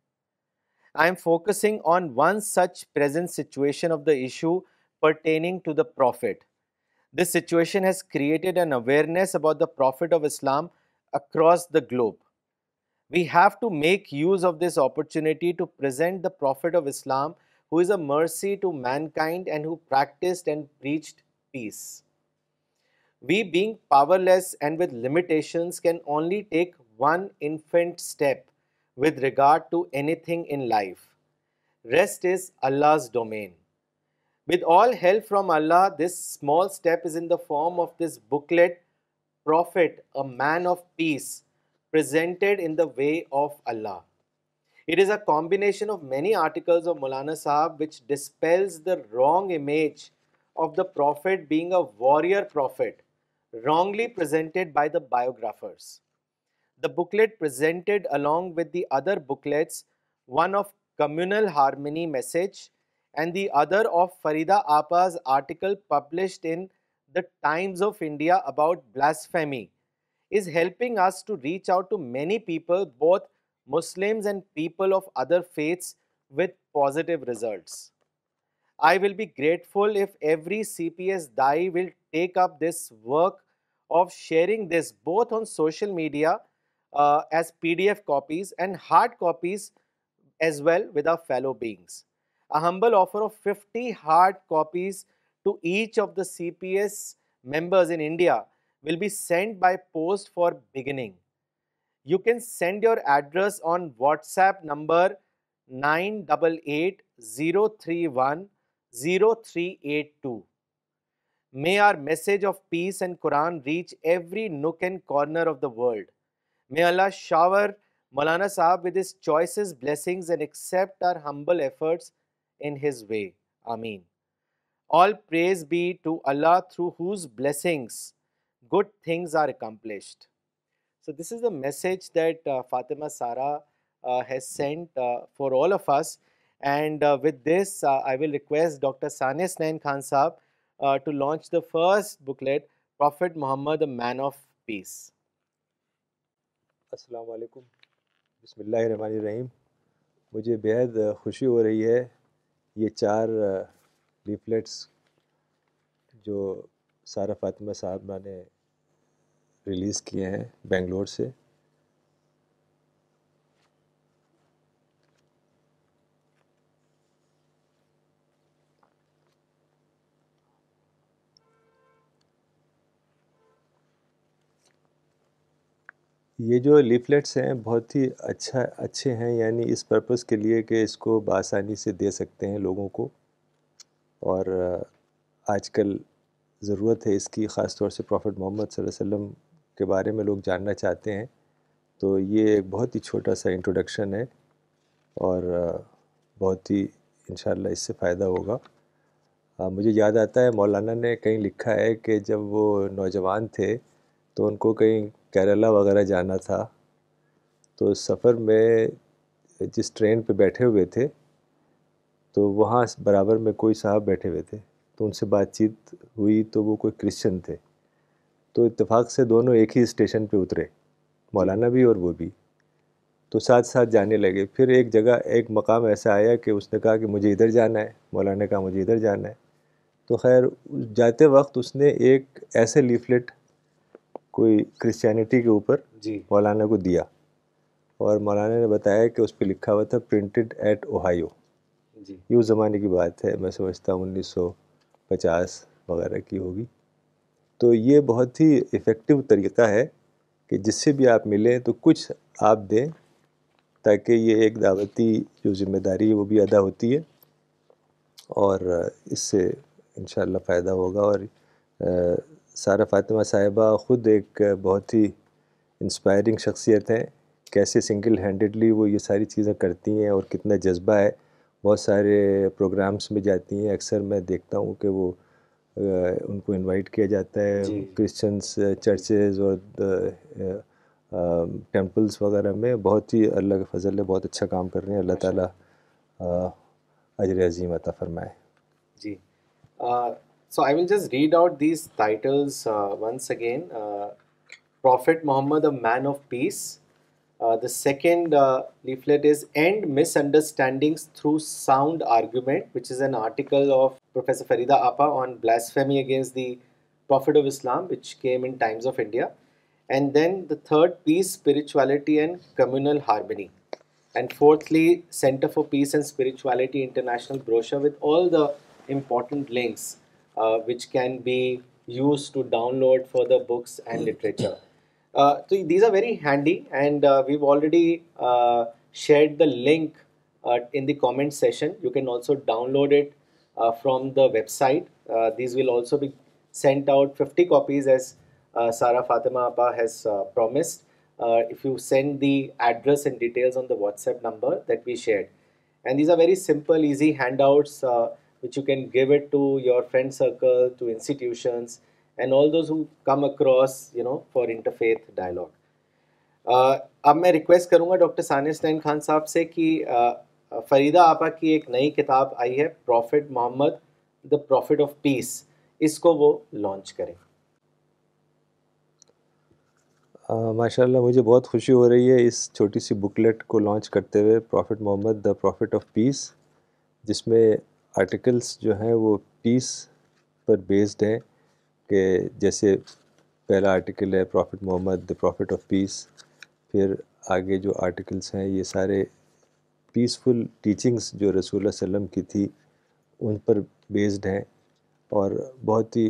Speaker 1: I am focusing on one such present situation of the issue pertaining to the Prophet. This situation has created an awareness about the Prophet of Islam across the globe. We have to make use of this opportunity to present the Prophet of Islam, who is a mercy to mankind and who practiced and preached peace. We, being powerless and with limitations, can only take one infant step with regard to anything in life. Rest is Allah's domain. With all help from Allah, this small step is in the form of this booklet, Prophet, a Man of Peace, presented in the way of Allah. It is a combination of many articles of Mulana Sahib which dispels the wrong image of the Prophet being a warrior prophet, wrongly presented by the biographers. The booklet presented along with the other booklets, one of communal harmony message and the other of Farida Appa's article published in the Times of India about blasphemy is helping us to reach out to many people, both Muslims and people of other faiths with positive results. I will be grateful if every CPS Dai will take up this work of sharing this both on social media uh, as PDF copies and hard copies as well with our fellow beings a humble offer of 50 hard copies to each of the CPS members in India will be sent by post for beginning. You can send your address on WhatsApp number 9880310382. May our message of peace and Quran reach every nook and corner of the world. May Allah shower Malana Sahab with his choicest blessings and accept our humble efforts in his way. Ameen. All praise be to Allah through whose blessings good things are accomplished. So this is the message that uh, Fatima Sara uh, has sent uh, for all of us. And uh, with this, uh, I will request Dr. Saneh Nain Khan Saab uh, to launch the first booklet, Prophet Muhammad, the Man of Peace.
Speaker 3: Assalamu alaikum. rahim मुझे बेहद खुशी हो रही है ये चार leaflets जो सारा फातिमा साहब ने रिलीज़ किए हैं बेंगलोर से ये जो लीफलेट्स हैं बहुत ही अच्छा अच्छे हैं यानी इस पर्पस के लिए कि इसको बासानी से दे सकते हैं लोगों को और आजकल ज़रूरत है इसकी ख़ास तौर से प्रॉफिट मोहम्मद वसल्लम के बारे में लोग जानना चाहते हैं तो ये एक बहुत ही छोटा सा इंट्रोडक्शन है और बहुत ही इन इससे फ़ायदा होगा मुझे याद आता है मौलाना ने कहीं लिखा है कि जब वो नौजवान थे तो उनको कहीं केरला वगैरह जाना था तो सफ़र में जिस ट्रेन पे बैठे हुए थे तो वहाँ बराबर में कोई साहब बैठे हुए थे तो उनसे बातचीत हुई तो वो कोई क्रिश्चन थे तो इत्तेफाक से दोनों एक ही स्टेशन पे उतरे मौलाना भी और वो भी तो साथ साथ जाने लगे फिर एक जगह एक मकाम ऐसा आया कि उसने कहा कि मुझे इधर जाना है मौलाना का कहा मुझे इधर जाना है तो खैर जाते वक्त उसने एक ऐसे लीफलेट कोई क्रिश्चियनिटी के ऊपर मौलाना को दिया और मौलाना ने बताया कि उस पर लिखा हुआ था प्रिंटेड एट ओहायो ये उस ज़माने की बात है मैं समझता हूँ पचास वगैरह की होगी तो ये बहुत ही इफ़ेक्टिव तरीका है कि जिससे भी आप मिलें तो कुछ आप दें ताकि ये एक दावती जो जिम्मेदारी है वो भी अदा होती है और इससे इन फ़ायदा होगा और सारा फातिमा साहिबा ख़ुद एक बहुत ही इंस्पायरिंग शख्सियत हैं कैसे सिंगल हैंडेडली वो ये सारी चीज़ें करती हैं और कितना जज्बा है बहुत सारे प्रोग्राम्स में जाती हैं अक्सर मैं देखता हूँ कि वो उनको इनवाइट किया जाता है क्रिश्चियंस चर्चेज और टेंपल्स वगैरह में बहुत ही अल्लाह के फजल है बहुत अच्छा काम कर रहे हैं अल्लाह ताला अजर अजीम अता फरमाए
Speaker 1: जी आ, So I will just read out these titles uh, once again. Uh, Prophet Muhammad, the man of peace. Uh, the second uh, leaflet is End Misunderstandings Through Sound Argument, which is an article of Professor Farida Appa on blasphemy against the Prophet of Islam, which came in Times of India. And then the third Peace, Spirituality and Communal Harmony. And fourthly, Center for Peace and Spirituality International brochure with all the important links uh, which can be used to download further books and literature. Uh, so these are very handy and uh, we've already uh, shared the link uh, in the comment session. You can also download it uh, from the website. these will also be sent out 50 copies as Sarah Fatima Appa has promised. if you send the address and details on the WhatsApp number that we shared. And these are very simple, easy handouts which you can give it to your friend circle, to institutions, and all those who come across, you know, for interfaith dialogue. Uh, अब मैं request करूंगा doctor Sania stand Khan साहब से कि uh, uh, Farida आपा की एक नई किताब आई है prophet Muhammad the prophet of peace इसको वो लॉन्च करें
Speaker 3: uh, माशाल्लाह मुझे बहुत खुशी हो रही है इस छोटी सी बुकलेट को लॉन्च करते हुए prophet Muhammad the prophet of peace जिसमें आर्टिकल्स जो हैं वो पीस पर बेस्ड हैं कि जैसे पहला आर्टिकल है prophet Muhammad the prophet of peace फिर आगे जो आर्टिकल्स हैं ये सारे पीसफुल टीचिंग्स जो रसूल वसम की थी उन पर बेस्ड हैं और बहुत ही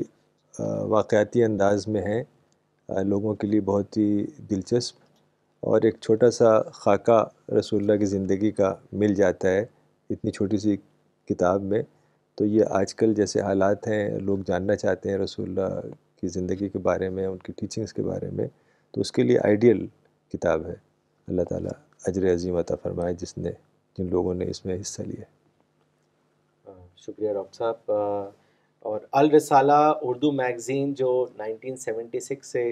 Speaker 3: वाक़ाती अंदाज में हैं लोगों के लिए बहुत ही दिलचस्प और एक छोटा सा खाका रसूलुल्लाह की ज़िंदगी का मिल जाता है इतनी छोटी सी किताब में तो ये आजकल जैसे हालात हैं लोग जानना चाहते हैं रसोल्ला की ज़िंदगी के बारे में उनकी टीचिंग्स के बारे में तो उसके लिए आइडियल किताब है अल्लाह ताला अजर अजीम अता फरमाए जिसने जिन लोगों ने इसमें हिस्सा लिया
Speaker 1: शुक्रिया डॉक्टर साहब और अल रसाला उर्दू मैगज़ीन जो 1976 से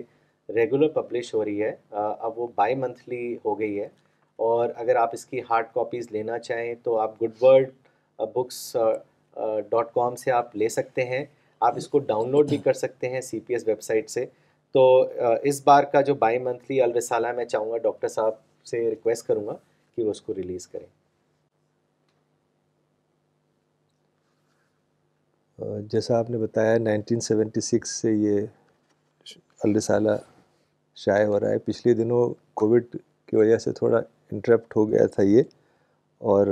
Speaker 1: रेगुलर पब्लिश हो रही है अब वो बाई मंथली हो गई है और अगर आप इसकी हार्ड कॉपीज़ लेना चाहें तो आप good word books dot com से आप ले सकते हैं आप इसको डाउनलोड भी कर सकते हैं सी पी एस वेबसाइट से तो इस बार का जो बाई मंथली अल मैं चाहूँगा डॉक्टर साहब से रिक्वेस्ट करूँगा कि वो उसको रिलीज़ करें
Speaker 3: जैसा आपने बताया 1976 से ये अल शाये हो रहा है पिछले दिनों कोविड की वजह से थोड़ा इंटरप्ट हो गया था ये और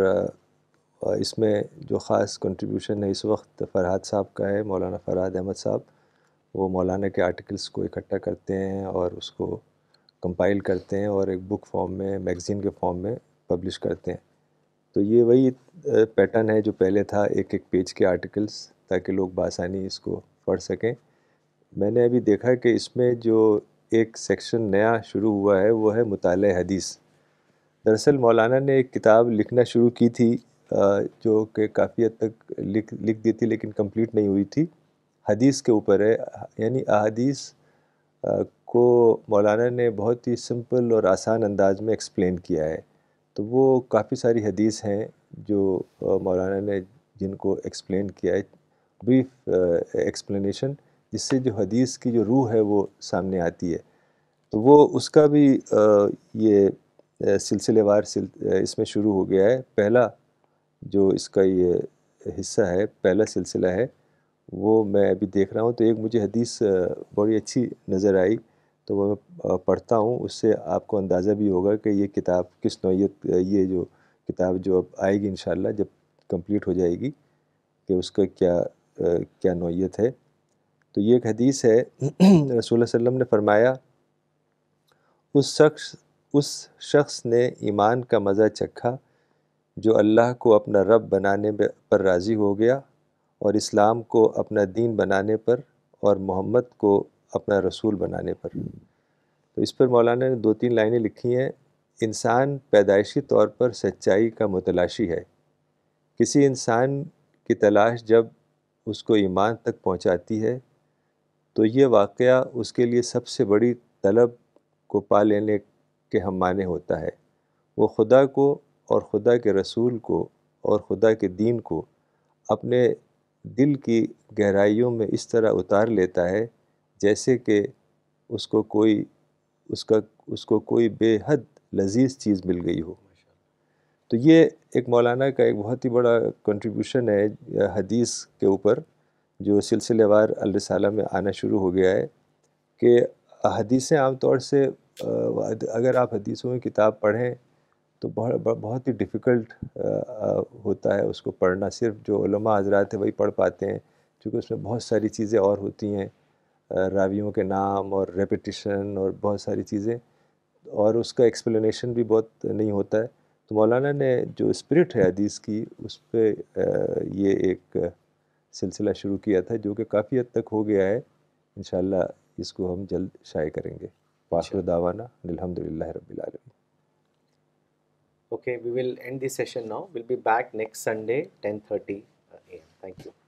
Speaker 3: इसमें जो ख़ास कंट्रीब्यूशन है इस वक्त फरहाद साहब का है मौलाना फरहाद अहमद साहब वो मौलाना के आर्टिकल्स को इकट्ठा करते हैं और उसको कंपाइल करते हैं और एक बुक फॉर्म में मैगज़ीन के फॉर्म में पब्लिश करते हैं तो ये वही पैटर्न है जो पहले था एक एक पेज के आर्टिकल्स ताकि लोग बासानी इसको पढ़ सकें मैंने अभी देखा कि इसमें जो एक सेक्शन नया शुरू हुआ है वो है मुताल हदीस दरअसल मौलाना ने एक किताब लिखना शुरू की थी जो कि काफ़ी हद तक लिख लिख दी थी लेकिन कंप्लीट नहीं हुई थी हदीस के ऊपर है यानी अदीस को मौलाना ने बहुत ही सिंपल और आसान अंदाज में एक्सप्लेन किया है तो वो काफ़ी सारी हदीस हैं जो मौलाना ने जिनको एक्सप्लेन किया है ब्रीफ एक्सप्लेनेशन जिससे जो हदीस की जो रूह है वो सामने आती है तो वो उसका भी ये सिलसिलेवार सिल, इसमें शुरू हो गया है पहला जो इसका ये हिस्सा है पहला सिलसिला है वो मैं अभी देख रहा हूँ तो एक मुझे हदीस बड़ी अच्छी नज़र आई तो वह मैं पढ़ता हूँ उससे आपको अंदाज़ा भी होगा कि ये किताब किस नोयत ये जो किताब जो अब आएगी इन जब कंप्लीट हो जाएगी कि उसका क्या क्या नोयत है तो ये एक हदीस है रसूल वसम ने फरमाया उस शख्स उस शख्स ने ईमान का मज़ा चखा जो अल्लाह को अपना रब बनाने पर राज़ी हो गया और इस्लाम को अपना दीन बनाने पर और मोहम्मद को अपना रसूल बनाने पर तो इस पर मौलाना ने दो तीन लाइनें लिखी हैं इंसान पैदाइशी तौर पर सच्चाई का मुतलाशी है किसी इंसान की तलाश जब उसको ईमान तक पहुंचाती है तो ये वाक़ उसके लिए सबसे बड़ी तलब को पा लेने के हम माने होता है वो खुदा को और खुदा के रसूल को और खुदा के दीन को अपने दिल की गहराइयों में इस तरह उतार लेता है जैसे कि उसको कोई उसका उसको कोई बेहद लजीज चीज़ मिल गई हो तो ये एक मौलाना का एक बहुत ही बड़ा कंट्रीब्यूशन है हदीस के ऊपर जो सिलसिलेवार अलसाला में आना शुरू हो गया है कि हदीसें आम तौर से अगर आप हदीसों की किताब पढ़ें तो बहुत बहुत ही डिफ़िकल्ट होता है उसको पढ़ना सिर्फ जो जोमा हजरात है वही पढ़ पाते हैं क्योंकि उसमें बहुत सारी चीज़ें और होती हैं रावियों के नाम और रेपिटिशन और बहुत सारी चीज़ें और उसका एक्सप्लेनेशन भी बहुत नहीं होता है तो मौलाना ने जो स्पिरिट है हदीस की उस पर ये एक सिलसिला शुरू किया था जो कि काफ़ी हद तक हो गया है इन इसको हम जल्द शाये करेंगे पाखर दावाना अलहमदिल्ला रबीआलम
Speaker 1: okay we will end this session now we'll be back next sunday 10:30 uh, am thank you